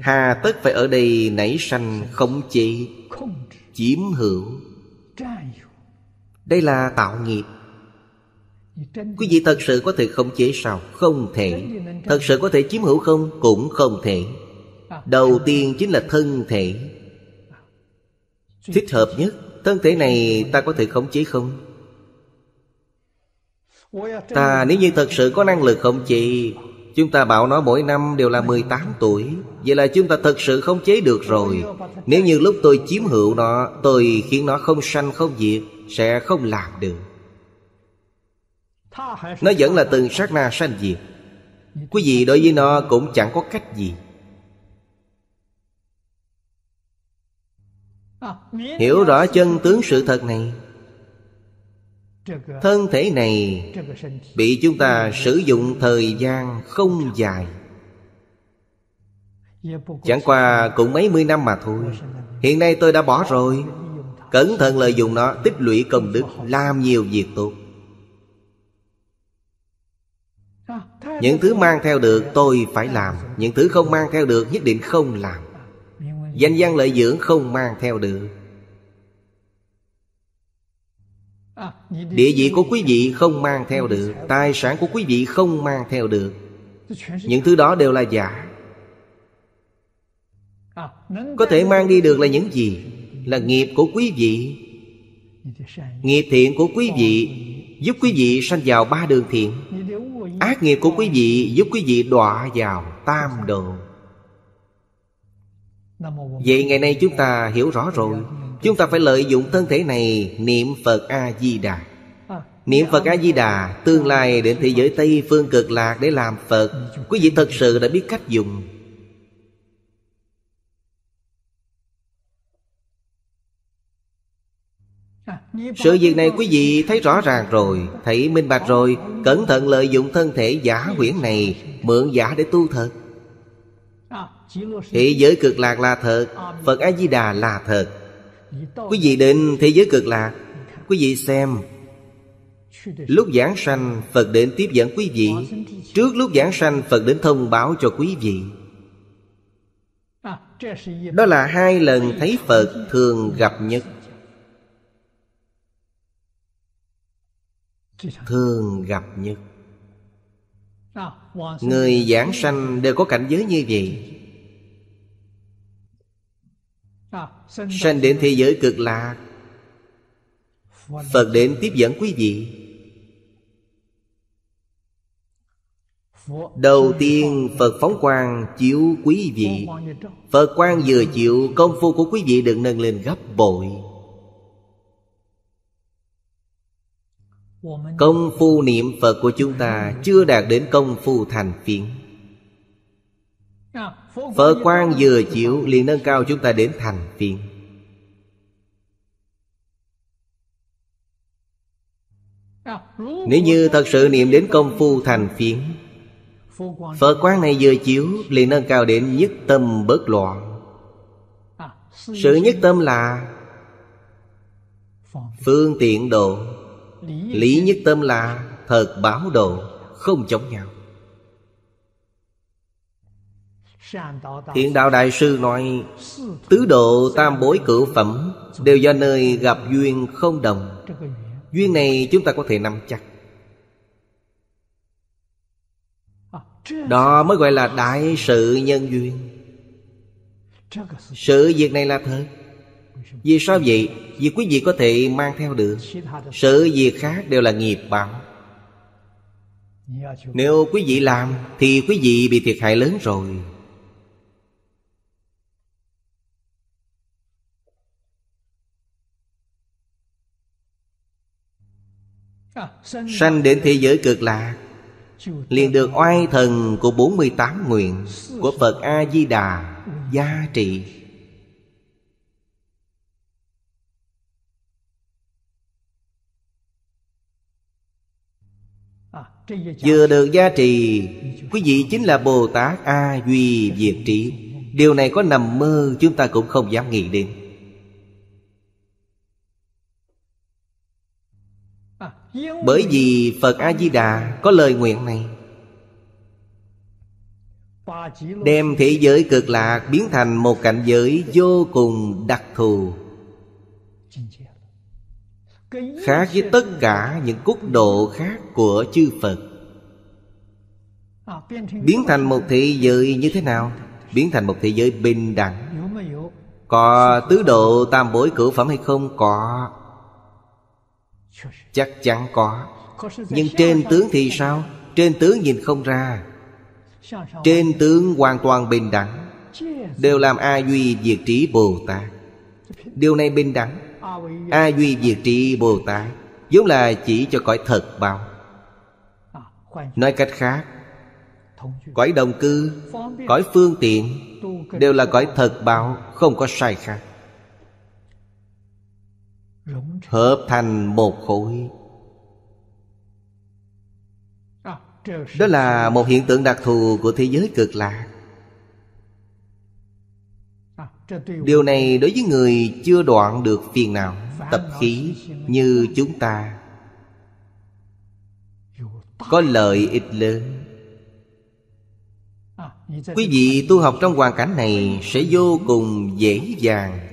Hà tất phải ở đây nảy sanh khống chế chiếm hữu đây là tạo nghiệp Quý vị thật sự có thể khống chế sao? Không thể Thật sự có thể chiếm hữu không? Cũng không thể Đầu tiên chính là thân thể Thích hợp nhất Thân thể này ta có thể khống chế không? Ta nếu như thật sự có năng lực khống chế Chúng ta bảo nó mỗi năm đều là 18 tuổi Vậy là chúng ta thật sự không chế được rồi Nếu như lúc tôi chiếm hữu nó Tôi khiến nó không sanh không diệt Sẽ không làm được Nó vẫn là từng sát na sanh diệt Quý vị đối với nó cũng chẳng có cách gì Hiểu rõ chân tướng sự thật này thân thể này bị chúng ta sử dụng thời gian không dài chẳng qua cũng mấy mươi năm mà thôi hiện nay tôi đã bỏ rồi cẩn thận lợi dụng nó tích lũy công đức làm nhiều việc tốt những thứ mang theo được tôi phải làm những thứ không mang theo được nhất định không làm danh văn lợi dưỡng không mang theo được Địa vị của quý vị không mang theo được Tài sản của quý vị không mang theo được Những thứ đó đều là giả Có thể mang đi được là những gì? Là nghiệp của quý vị Nghiệp thiện của quý vị Giúp quý vị sanh vào ba đường thiện Ác nghiệp của quý vị Giúp quý vị đọa vào tam độ Vậy ngày nay chúng ta hiểu rõ rồi Chúng ta phải lợi dụng thân thể này Niệm Phật A-di-đà à, Niệm Phật A-di-đà Tương lai đến thế giới Tây phương cực lạc để làm Phật Quý vị thật sự đã biết cách dùng à, Sự việc này quý vị thấy rõ ràng rồi Thấy minh bạch rồi Cẩn thận lợi dụng thân thể giả quyển này Mượn giả để tu thật à, Thế giới cực lạc là thật Phật A-di-đà là thật Quý vị đến thế giới cực lạc Quý vị xem Lúc giảng sanh Phật đến tiếp dẫn quý vị Trước lúc giảng sanh Phật đến thông báo cho quý vị Đó là hai lần thấy Phật thường gặp nhất Thường gặp nhất Người giảng sanh đều có cảnh giới như vậy sanh đến thế giới cực lạc phật đến tiếp dẫn quý vị Đầu tiên Phật phóng quang chiếu quý vị Phật quang vừa chịu công phu của quý vị được nâng lên gấp bội Công phu niệm Phật của chúng ta chưa đạt đến công phu thành phiến Phật quan vừa chịu liền nâng cao chúng ta đến thành phiền Nếu như thật sự niệm đến công phu thành phiến Phật quán này vừa chiếu liền nâng cao đến nhất tâm bớt loạn Sự nhất tâm là Phương tiện độ Lý nhất tâm là thật báo độ Không chống nhau Thiện Đạo Đại Sư nói Tứ độ tam bối cửu phẩm Đều do nơi gặp duyên không đồng Duyên này chúng ta có thể nắm chắc Đó mới gọi là đại sự nhân duyên Sự việc này là thật Vì sao vậy? Vì quý vị có thể mang theo được Sự việc khác đều là nghiệp báo Nếu quý vị làm Thì quý vị bị thiệt hại lớn rồi Sanh đến thế giới cực lạc Liền được oai thần của 48 nguyện Của Phật A-di-đà Gia trị Vừa được gia trì Quý vị chính là Bồ Tát A Duy Diệt Trí Điều này có nằm mơ chúng ta cũng không dám nghĩ đến Bởi vì Phật A-di-đà có lời nguyện này Đem thế giới cực lạc biến thành một cảnh giới vô cùng đặc thù Khác với tất cả những quốc độ khác của chư Phật Biến thành một thế giới như thế nào? Biến thành một thế giới bình đẳng Có tứ độ tam bối cửu phẩm hay không? Có chắc chắn có nhưng trên tướng thì sao trên tướng nhìn không ra trên tướng hoàn toàn bình đẳng đều làm a duy diệt trí bồ tát điều này bình đẳng a duy diệt trí bồ tát vốn là chỉ cho cõi thật báo nói cách khác cõi đồng cư cõi phương tiện đều là cõi thật báo không có sai khác Hợp thành một khối Đó là một hiện tượng đặc thù của thế giới cực lạc Điều này đối với người chưa đoạn được phiền não Tập khí như chúng ta Có lợi ích lớn Quý vị tu học trong hoàn cảnh này Sẽ vô cùng dễ dàng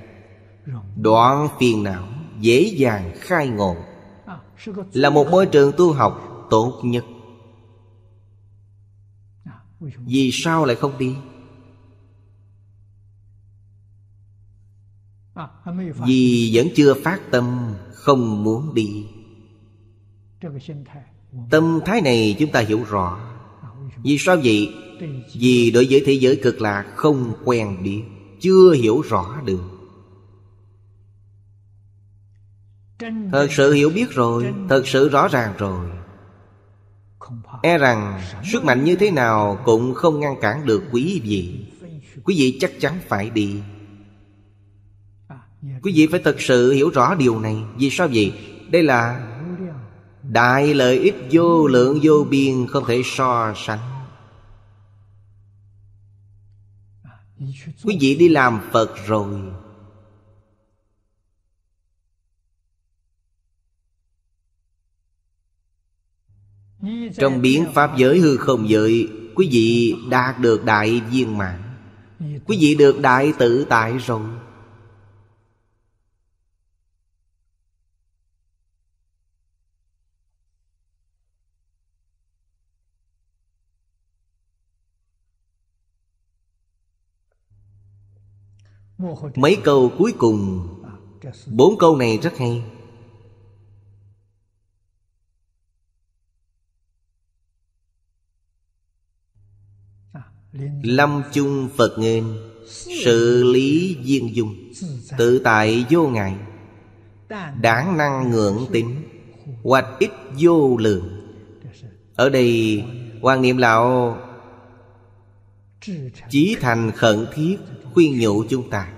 Đoạn phiền não dễ dàng khai ngộ à, là một môi trường tu học tốt nhất à, vì sao lại không đi à, vì vẫn chưa phát tâm không muốn đi tâm thái này chúng ta hiểu rõ vì sao vậy vì đối với thế giới cực lạc không quen biết chưa hiểu rõ được Thật sự hiểu biết rồi Thật sự rõ ràng rồi E rằng sức mạnh như thế nào Cũng không ngăn cản được quý vị Quý vị chắc chắn phải đi Quý vị phải thật sự hiểu rõ điều này Vì sao vậy? Đây là Đại lợi ích vô lượng vô biên Không thể so sánh Quý vị đi làm Phật rồi Trong biến pháp giới hư không giới Quý vị đạt được đại viên mãn Quý vị được đại tự tại rồi Mấy câu cuối cùng Bốn câu này rất hay Lâm chung Phật nghênh Sự lý viên dung Tự tại vô ngại Đáng năng ngưỡng tính Hoạch ít vô lượng Ở đây quan niệm lão Chí thành khẩn thiết Khuyên nhủ chúng ta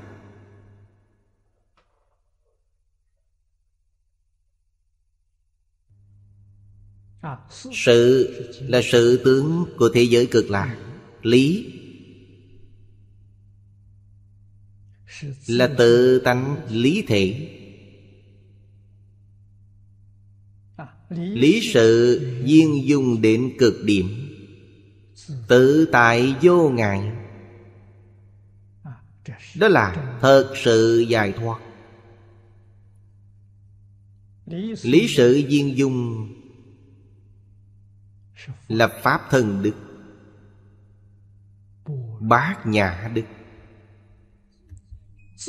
Sự là sự tướng của thế giới cực lạc lý là tự tánh lý thể lý sự viên dung đến cực điểm tự tại vô ngại đó là thật sự giải thoát lý sự viên dung là pháp thần đức bát nhã đức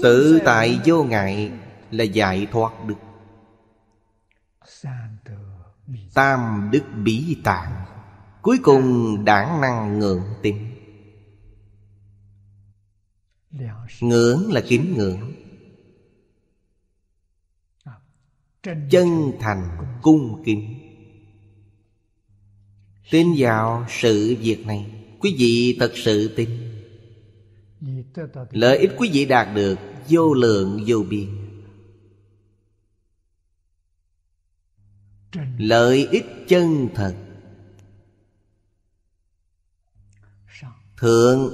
tự tại vô ngại là giải thoát đức tam đức bí tạng cuối cùng đảng năng ngưỡng tín ngưỡng là kính ngưỡng chân thành cung kính tin vào sự việc này quý vị thật sự tin lợi ích quý vị đạt được vô lượng vô biên lợi ích chân thật thượng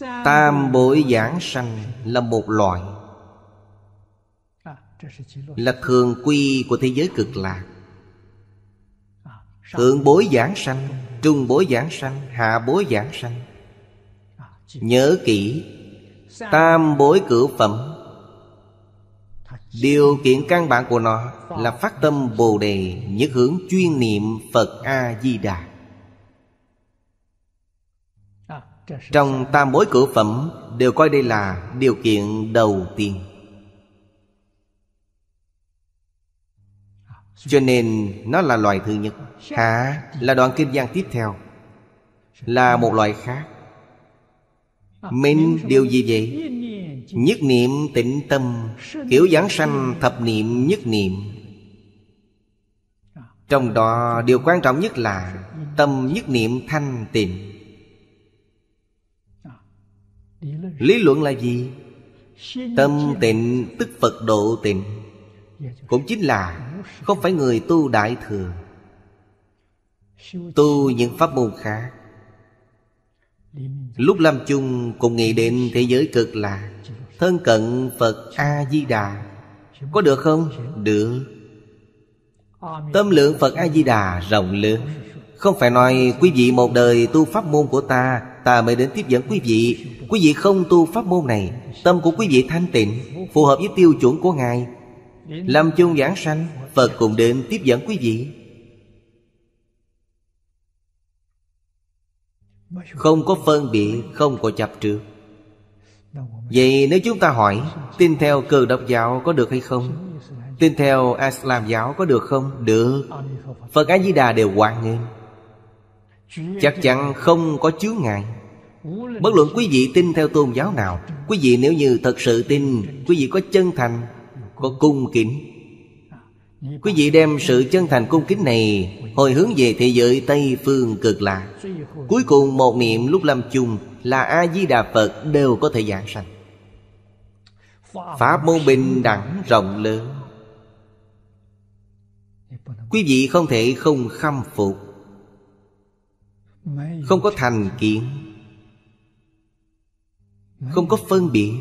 tam bối giảng sanh là một loại là thường quy của thế giới cực lạc thượng bối giảng sanh Trung bối giảng sanh Hạ bối giảng sanh Nhớ kỹ Tam bối cửu phẩm Điều kiện căn bản của nó Là phát tâm Bồ Đề Nhất hướng chuyên niệm Phật A-di-đà Trong tam bối cửu phẩm Đều coi đây là điều kiện đầu tiên Cho nên nó là loại thứ nhất Hạ là đoạn kinh văn tiếp theo Là một loại khác Minh điều gì vậy? Nhất niệm tịnh tâm Kiểu giảng sanh thập niệm nhất niệm Trong đó điều quan trọng nhất là Tâm nhất niệm thanh tịnh Lý luận là gì? Tâm tịnh tức Phật độ tịnh Cũng chính là không phải người tu đại thừa Tu những pháp môn khác Lúc lâm chung cùng nghĩ đến thế giới cực lạc Thân cận Phật A-di-đà Có được không? Được Tâm lượng Phật A-di-đà rộng lớn Không phải nói quý vị một đời tu pháp môn của ta Ta mới đến tiếp dẫn quý vị Quý vị không tu pháp môn này Tâm của quý vị thanh tịnh Phù hợp với tiêu chuẩn của Ngài Lâm chung giảng sanh Phật cùng đến tiếp dẫn quý vị Không có phân biệt Không có chập trước Vậy nếu chúng ta hỏi Tin theo cờ độc giáo có được hay không Tin theo Islam giáo có được không Được Phật A-di-đà đều hoàn nghênh Chắc chắn không có chướng ngại Bất luận quý vị tin theo tôn giáo nào Quý vị nếu như thật sự tin Quý vị có chân thành có cung kính quý vị đem sự chân thành cung kính này hồi hướng về thế giới tây phương cực lạc cuối cùng một niệm lúc lâm chung là a di đà phật đều có thể giảng sanh pháp môn bình đẳng rộng lớn quý vị không thể không khâm phục không có thành kiến không có phân biệt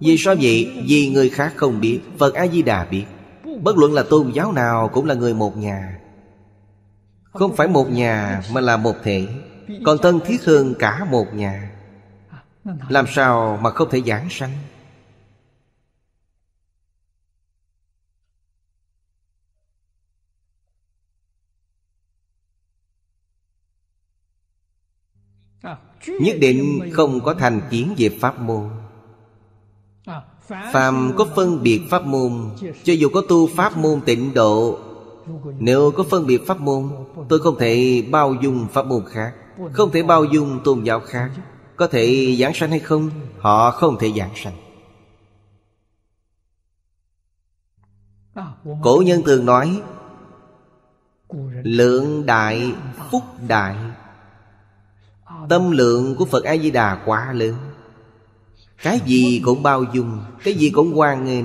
Vì sao vậy? Vì người khác không biết Phật A-di-đà biết Bất luận là tôn giáo nào cũng là người một nhà Không phải một nhà mà là một thể Còn thân thiết hơn cả một nhà Làm sao mà không thể giảng sanh Nhất định không có thành kiến về pháp môn Phàm có phân biệt pháp môn Cho dù có tu pháp môn tịnh độ Nếu có phân biệt pháp môn Tôi không thể bao dung pháp môn khác Không thể bao dung tôn giáo khác Có thể giảng sanh hay không Họ không thể giảng sanh Cổ nhân thường nói Lượng đại, phúc đại Tâm lượng của Phật A-di-đà quá lớn cái gì cũng bao dung Cái gì cũng hoan nghênh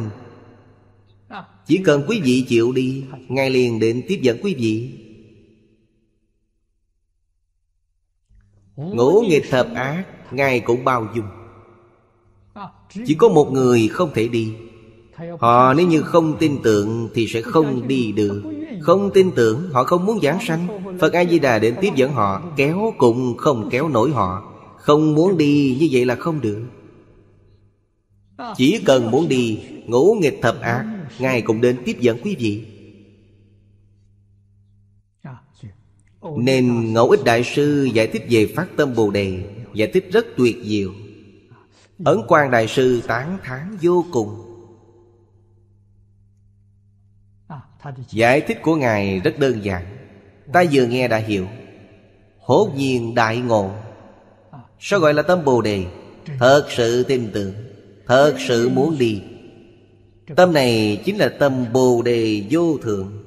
Chỉ cần quý vị chịu đi Ngài liền đến tiếp dẫn quý vị Ngũ nghịch thập ác Ngài cũng bao dung Chỉ có một người không thể đi Họ nếu như không tin tưởng Thì sẽ không đi được Không tin tưởng Họ không muốn giảng sanh Phật A-di-đà đến tiếp dẫn họ Kéo cũng không kéo nổi họ Không muốn đi như vậy là không được chỉ cần muốn đi ngũ nghịch thập ác Ngài cũng đến tiếp dẫn quý vị Nên Ngẫu Ích Đại Sư giải thích về Phát Tâm Bồ Đề Giải thích rất tuyệt diệu Ấn quan Đại Sư tán thán vô cùng Giải thích của Ngài rất đơn giản Ta vừa nghe đã hiểu Hốt nhiên đại ngộ Sao gọi là tâm Bồ Đề Thật sự tin tưởng thật sự muốn đi tâm này chính là tâm bồ đề vô thượng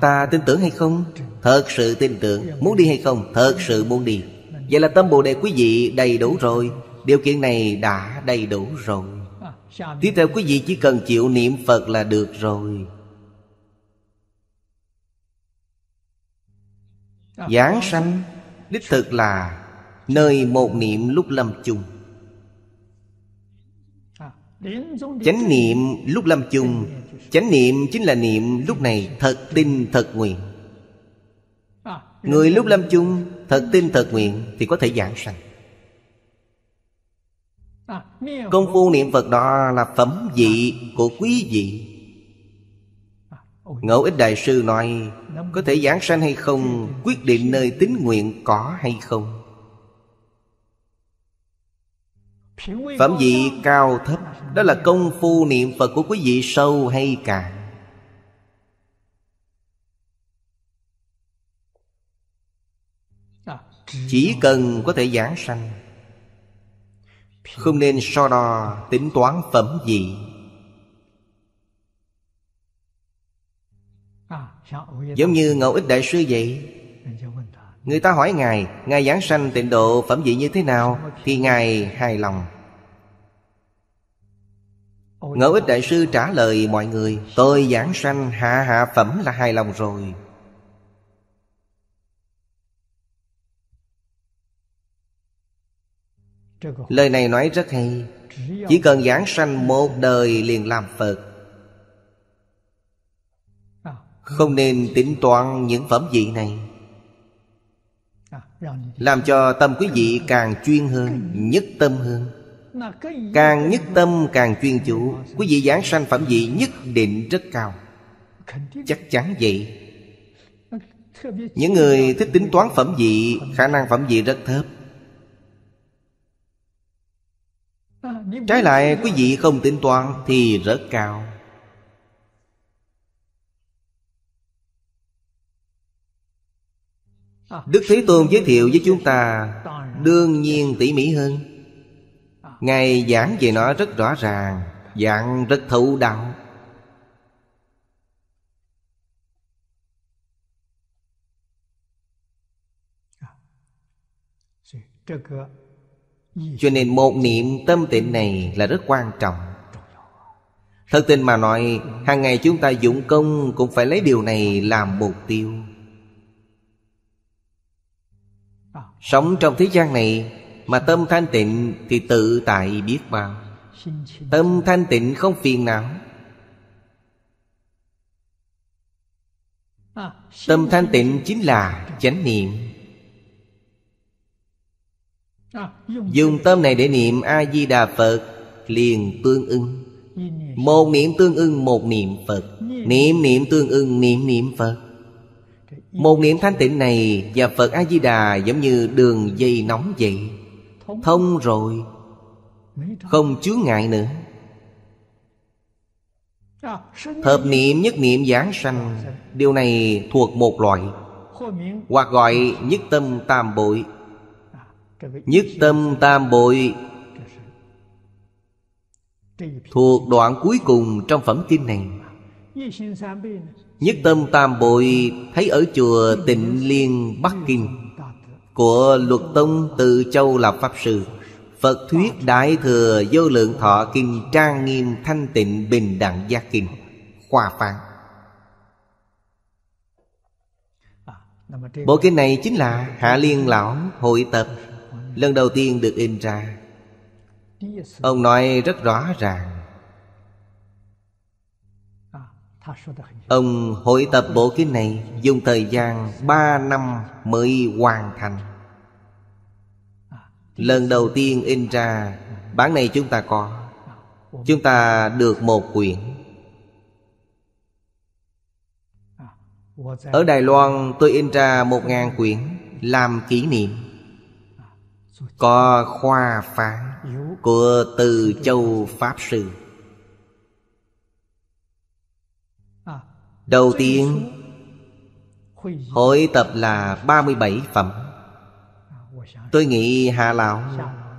ta tin tưởng hay không thật sự tin tưởng muốn đi hay không thật sự muốn đi vậy là tâm bồ đề quý vị đầy đủ rồi điều kiện này đã đầy đủ rồi tiếp theo quý vị chỉ cần chịu niệm phật là được rồi giảng sanh đích thực là Nơi một niệm lúc lâm chung Chánh niệm lúc lâm chung Chánh niệm chính là niệm lúc này thật tin thật nguyện Người lúc lâm chung thật tin thật nguyện Thì có thể giảng sanh Công phu niệm Phật đó là phẩm vị của quý vị Ngẫu ích đại sư nói Có thể giảng sanh hay không Quyết định nơi tín nguyện có hay không Phẩm vị cao thấp Đó là công phu niệm Phật của quý vị sâu hay cạn Chỉ cần có thể giảng sanh Không nên so đo tính toán phẩm vị Giống như Ngẫu Ích Đại Sư vậy Người ta hỏi Ngài Ngài giảng sanh tịnh độ phẩm vị như thế nào Thì Ngài hài lòng Ngẫu ích đại sư trả lời mọi người Tôi giảng sanh hạ hạ phẩm là hài lòng rồi Lời này nói rất hay Chỉ cần giảng sanh một đời liền làm Phật Không nên tính toán những phẩm vị này Làm cho tâm quý vị càng chuyên hơn Nhất tâm hơn Càng nhất tâm càng chuyên chủ Quý vị giảng sanh phẩm vị nhất định rất cao Chắc chắn vậy Những người thích tính toán phẩm vị Khả năng phẩm vị rất thấp Trái lại quý vị không tính toán Thì rất cao Đức Thế Tôn giới thiệu với chúng ta Đương nhiên tỉ mỉ hơn Ngài giảng về nó rất rõ ràng giảng rất thấu đáo Cho nên một niệm tâm tịnh này là rất quan trọng Thật tình mà nói hàng ngày chúng ta dụng công Cũng phải lấy điều này làm mục tiêu Sống trong thế gian này mà tâm thanh tịnh thì tự tại biết bao Tâm thanh tịnh không phiền não Tâm thanh tịnh chính là chánh niệm Dùng tâm này để niệm A-di-đà Phật Liền tương ưng Một niệm tương ưng một niệm Phật Niệm niệm tương ưng niệm niệm Phật Một niệm thanh tịnh này Và Phật A-di-đà giống như đường dây nóng vậy thông rồi không chướng ngại nữa hợp niệm nhất niệm giảng sanh điều này thuộc một loại hoặc gọi nhất tâm tam bội nhất tâm tam bội thuộc đoạn cuối cùng trong phẩm kinh này nhất tâm tam bội thấy ở chùa tịnh liên bắc kinh của luật tông từ châu lập pháp sư phật thuyết đại thừa vô lượng thọ kinh trang nghiêm thanh tịnh bình đẳng gia kinh khoa phán bộ kinh này chính là hạ liên lão hội tập lần đầu tiên được in ra ông nói rất rõ ràng Ông hội tập bộ kinh này dùng thời gian 3 năm mới hoàn thành Lần đầu tiên in ra Bản này chúng ta có Chúng ta được một quyển Ở Đài Loan tôi in ra một ngàn quyển Làm kỷ niệm Có khoa phán Của Từ Châu Pháp Sư Đầu tiên Hội tập là 37 phẩm Tôi nghĩ hạ Lão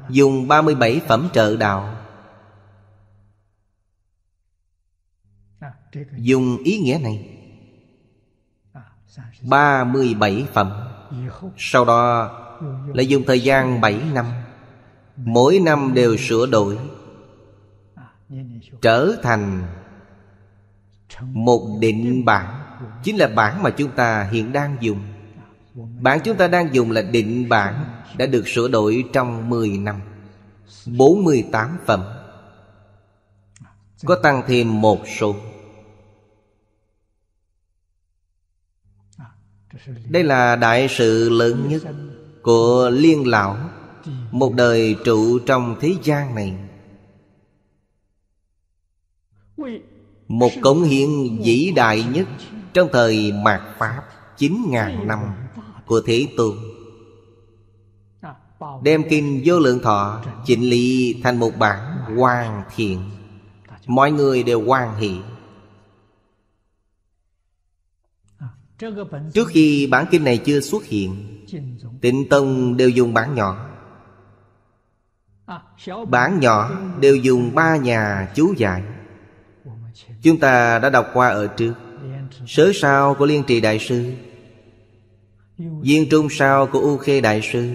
Dùng 37 phẩm trợ đạo Dùng ý nghĩa này 37 phẩm Sau đó là dùng thời gian 7 năm Mỗi năm đều sửa đổi Trở thành một định bản chính là bản mà chúng ta hiện đang dùng bản chúng ta đang dùng là định bản đã được sửa đổi trong 10 năm 48 phẩm có tăng thêm một số đây là đại sự lớn nhất của liên lão một đời trụ trong thế gian này một cống hiến vĩ đại nhất Trong thời mạt Pháp 9.000 năm của Thế Tôn Đem kinh vô lượng thọ Chỉnh lý thành một bản hoàn thiện Mọi người đều hoàn hỷ Trước khi bản kinh này chưa xuất hiện Tịnh Tông đều dùng bản nhỏ Bản nhỏ đều dùng ba nhà chú giải Chúng ta đã đọc qua ở trước Sớ sao của Liên Trì Đại Sư Viên trung sao của U Khê Đại Sư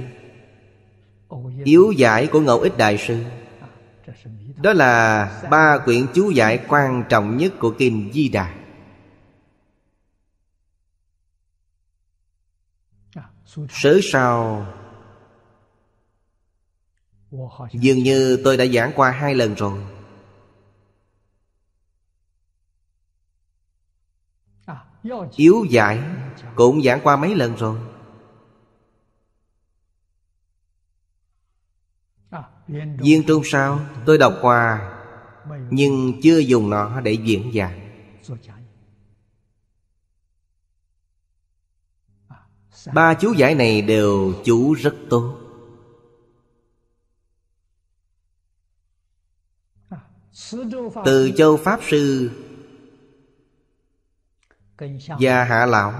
Yếu giải của Ngẫu Ích Đại Sư Đó là ba quyển chú giải quan trọng nhất của Kim Di Đà Sớ sao Dường như tôi đã giảng qua hai lần rồi Yếu giải Cũng giảng qua mấy lần rồi Viên Trung sao tôi đọc qua Nhưng chưa dùng nó để diễn giải. Ba chú giải này đều chú rất tốt Từ châu Pháp Sư và hạ lão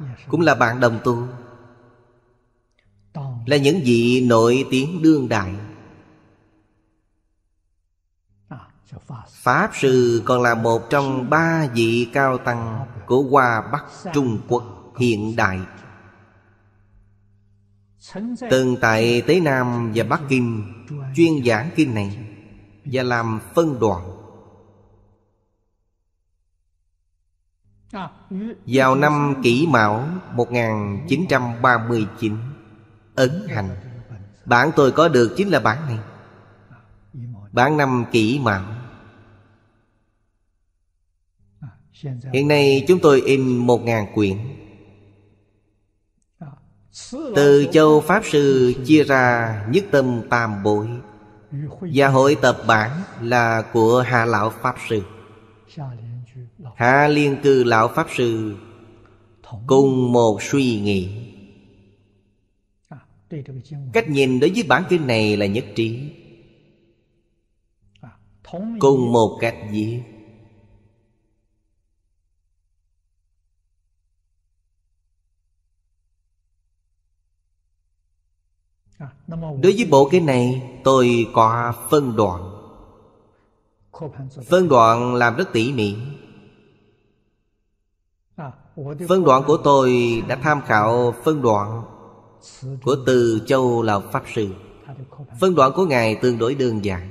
dạ, cũng là bạn đồng tu là những vị nổi tiếng đương đại à, pháp sư còn là một trong ba vị cao tăng của hoa bắc trung quốc hiện đại từng tại tế nam và bắc kinh chuyên giảng kinh này và làm phân đoạn Vào năm kỷ mão 1939 Ấn hành Bản tôi có được chính là bản này Bản năm kỷ mão Hiện nay chúng tôi in một ngàn quyển Từ châu Pháp Sư chia ra nhất tâm tam bội Và hội tập bản là của Hà Lão Pháp Sư Hạ Liên Cư Lão Pháp Sư Cùng một suy nghĩ Cách nhìn đối với bản kinh này là nhất trí Cùng một cách gì Đối với bộ kinh này Tôi có phân đoạn Phân đoạn làm rất tỉ mỉ Phân đoạn của tôi đã tham khảo phân đoạn Của từ châu là Pháp Sư Phân đoạn của Ngài tương đối đơn giản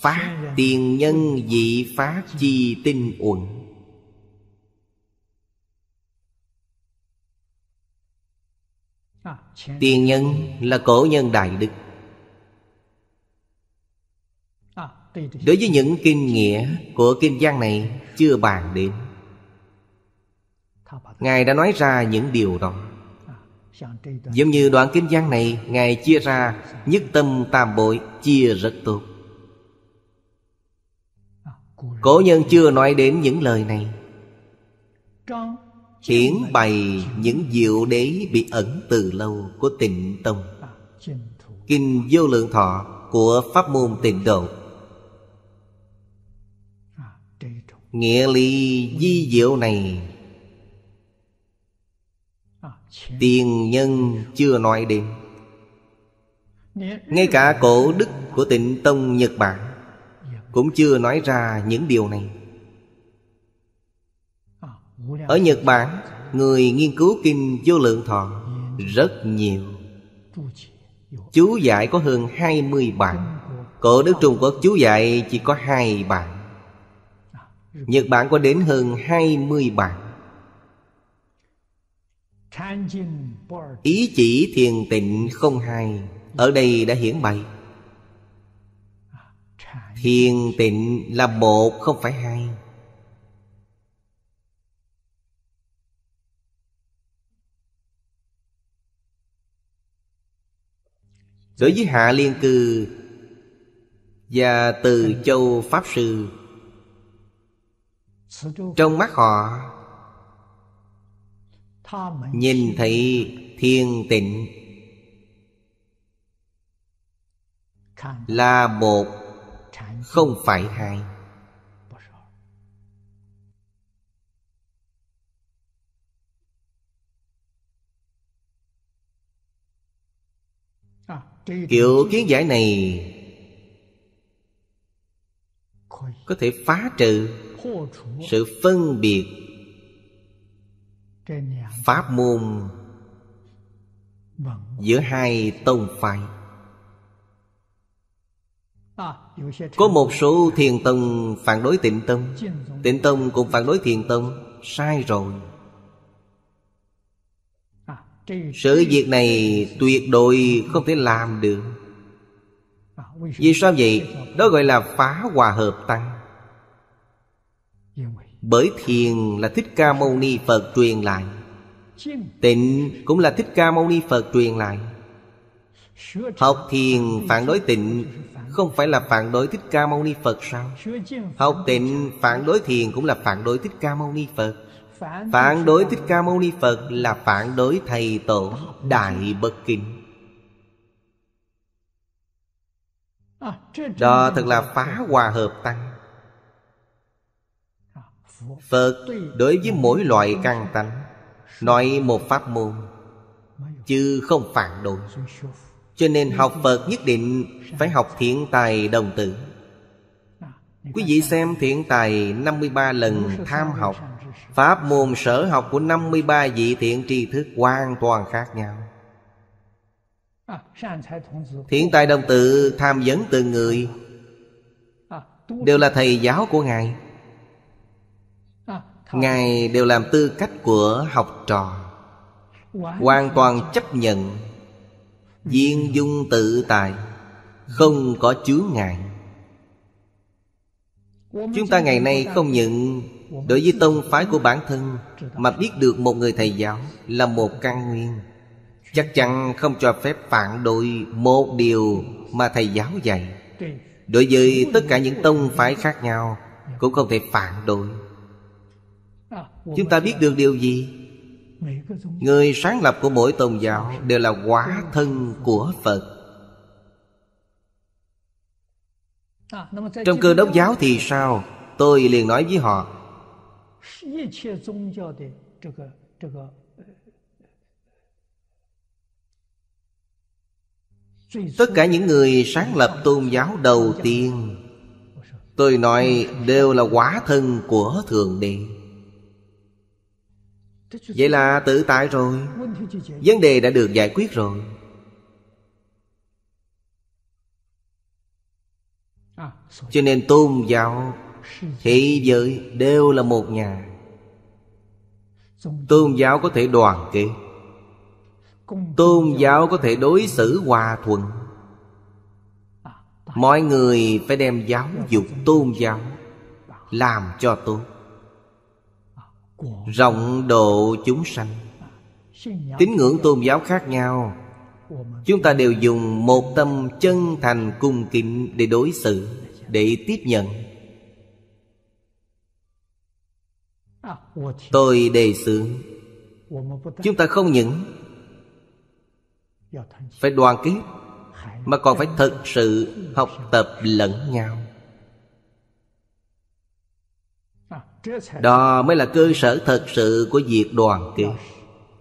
Phát tiền nhân dị phát chi tinh uẩn Tiền nhân là cổ nhân đại đức Đối với những kinh nghĩa của kinh văn này chưa bàn đến Ngài đã nói ra những điều đó à, Giống như đoạn kinh văn này Ngài chia ra nhất tâm tam bội chia rất tốt à, Cổ nhân chưa nói đến những lời này Hiển bày những diệu đế bị ẩn từ lâu của tịnh tông à, Kinh vô lượng thọ của pháp môn tịnh độ Nghĩa lý di diệu này Tiền nhân chưa nói đến Ngay cả cổ đức của tịnh Tông Nhật Bản Cũng chưa nói ra những điều này Ở Nhật Bản Người nghiên cứu kinh vô lượng thọ Rất nhiều Chú giải có hơn hai mươi bản Cổ đức Trung Quốc chú giải chỉ có hai bản Nhật Bản có đến hơn 20 bản Ý chỉ thiền tịnh không hai Ở đây đã hiển bày Thiền tịnh là một không phải hai Đối với Hạ Liên Cư Và Từ Châu Pháp Sư trong mắt họ nhìn thấy thiên tịnh là một không phải hai kiểu kiến giải này có thể phá trừ sự phân biệt pháp môn vâng. giữa hai tông phái à, có một số thiền tông phản đối tịnh tông Tịnh tông cũng phản đối thiền tông Sai rồi à, Sự việc này tuyệt đối không thể làm được à, Vì sao vậy? Đó gọi là phá hòa hợp tăng bởi thiền là Thích Ca Mâu Ni Phật truyền lại Tịnh cũng là Thích Ca Mâu Ni Phật truyền lại Học thiền phản đối tịnh Không phải là phản đối Thích Ca Mâu Ni Phật sao Học tịnh phản đối thiền cũng là phản đối Thích Ca Mâu Ni Phật Phản đối Thích Ca Mâu Ni Phật là phản đối Thầy Tổ Đại Bất Kinh Đó thật là phá hòa hợp tăng Phật đối với mỗi loại căn tánh Nói một pháp môn Chứ không phản đối Cho nên học Phật nhất định Phải học thiện tài đồng tử Quý vị xem thiện tài 53 lần tham học Pháp môn sở học của 53 vị thiện tri thức hoàn toàn khác nhau Thiện tài đồng tử tham vấn từng người Đều là thầy giáo của Ngài ngài đều làm tư cách của học trò hoàn toàn chấp nhận viên dung tự tại không có chướng ngại chúng ta ngày nay không những đối với tông phái của bản thân mà biết được một người thầy giáo là một căn nguyên chắc chắn không cho phép phản đối một điều mà thầy giáo dạy đối với tất cả những tông phái khác nhau dạ. cũng không thể phản đối À, chúng ta biết được điều gì người sáng lập của mỗi tôn giáo đều là hóa thân của phật trong cơ đốc giáo thì sao tôi liền nói với họ tất cả những người sáng lập tôn giáo đầu tiên tôi nói đều là quả thân của thượng đế vậy là tự tại rồi vấn đề đã được giải quyết rồi à, cho nên tôn giáo thế giới đều là một nhà tôn giáo có thể đoàn kết tôn giáo có thể đối xử hòa thuận à, mọi người phải đem giáo dục tôn giáo làm cho tốt rộng độ chúng sanh tín ngưỡng tôn giáo khác nhau chúng ta đều dùng một tâm chân thành cung kính để đối xử để tiếp nhận tôi đề xướng chúng ta không những phải đoàn kết mà còn phải thật sự học tập lẫn nhau đó mới là cơ sở thật sự của việc đoàn kết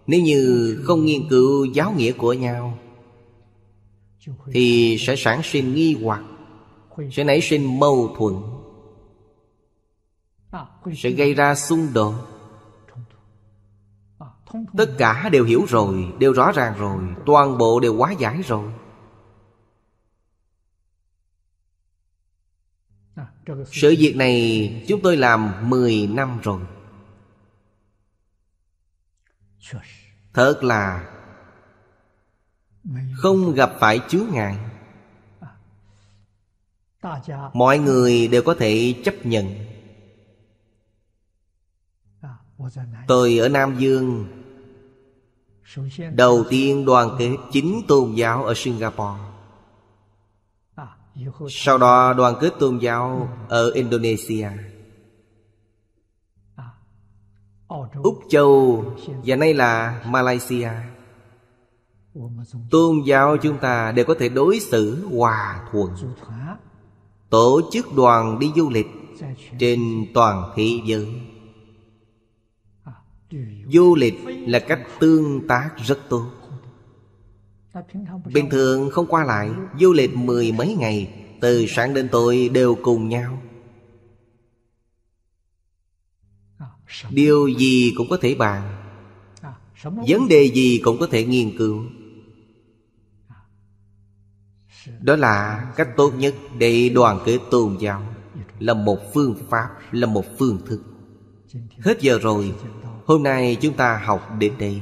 nếu như không nghiên cứu giáo nghĩa của nhau thì sẽ sản sinh nghi hoặc sẽ nảy sinh mâu thuẫn sẽ gây ra xung đột tất cả đều hiểu rồi đều rõ ràng rồi toàn bộ đều quá giải rồi Sự việc này chúng tôi làm 10 năm rồi Thật là Không gặp phải chú ngại à, Mọi người đều có thể chấp nhận à, Tôi ở Nam Dương Đầu tiên đoàn kết chính tôn giáo ở Singapore sau đó đoàn kết tôn giáo ở Indonesia Úc Châu và nay là Malaysia Tôn giáo chúng ta đều có thể đối xử hòa thuận Tổ chức đoàn đi du lịch trên toàn thế giới Du lịch là cách tương tác rất tốt Bình thường không qua lại Du lịch mười mấy ngày Từ sáng đến tối đều cùng nhau à, Điều gì cũng có thể bàn à, Vấn đề gì cũng có thể nghiên cứu à, Đó là cách tốt nhất để đoàn kết tôn giáo Là một phương pháp, là một phương thức Hết giờ rồi Hôm nay chúng ta học đến đây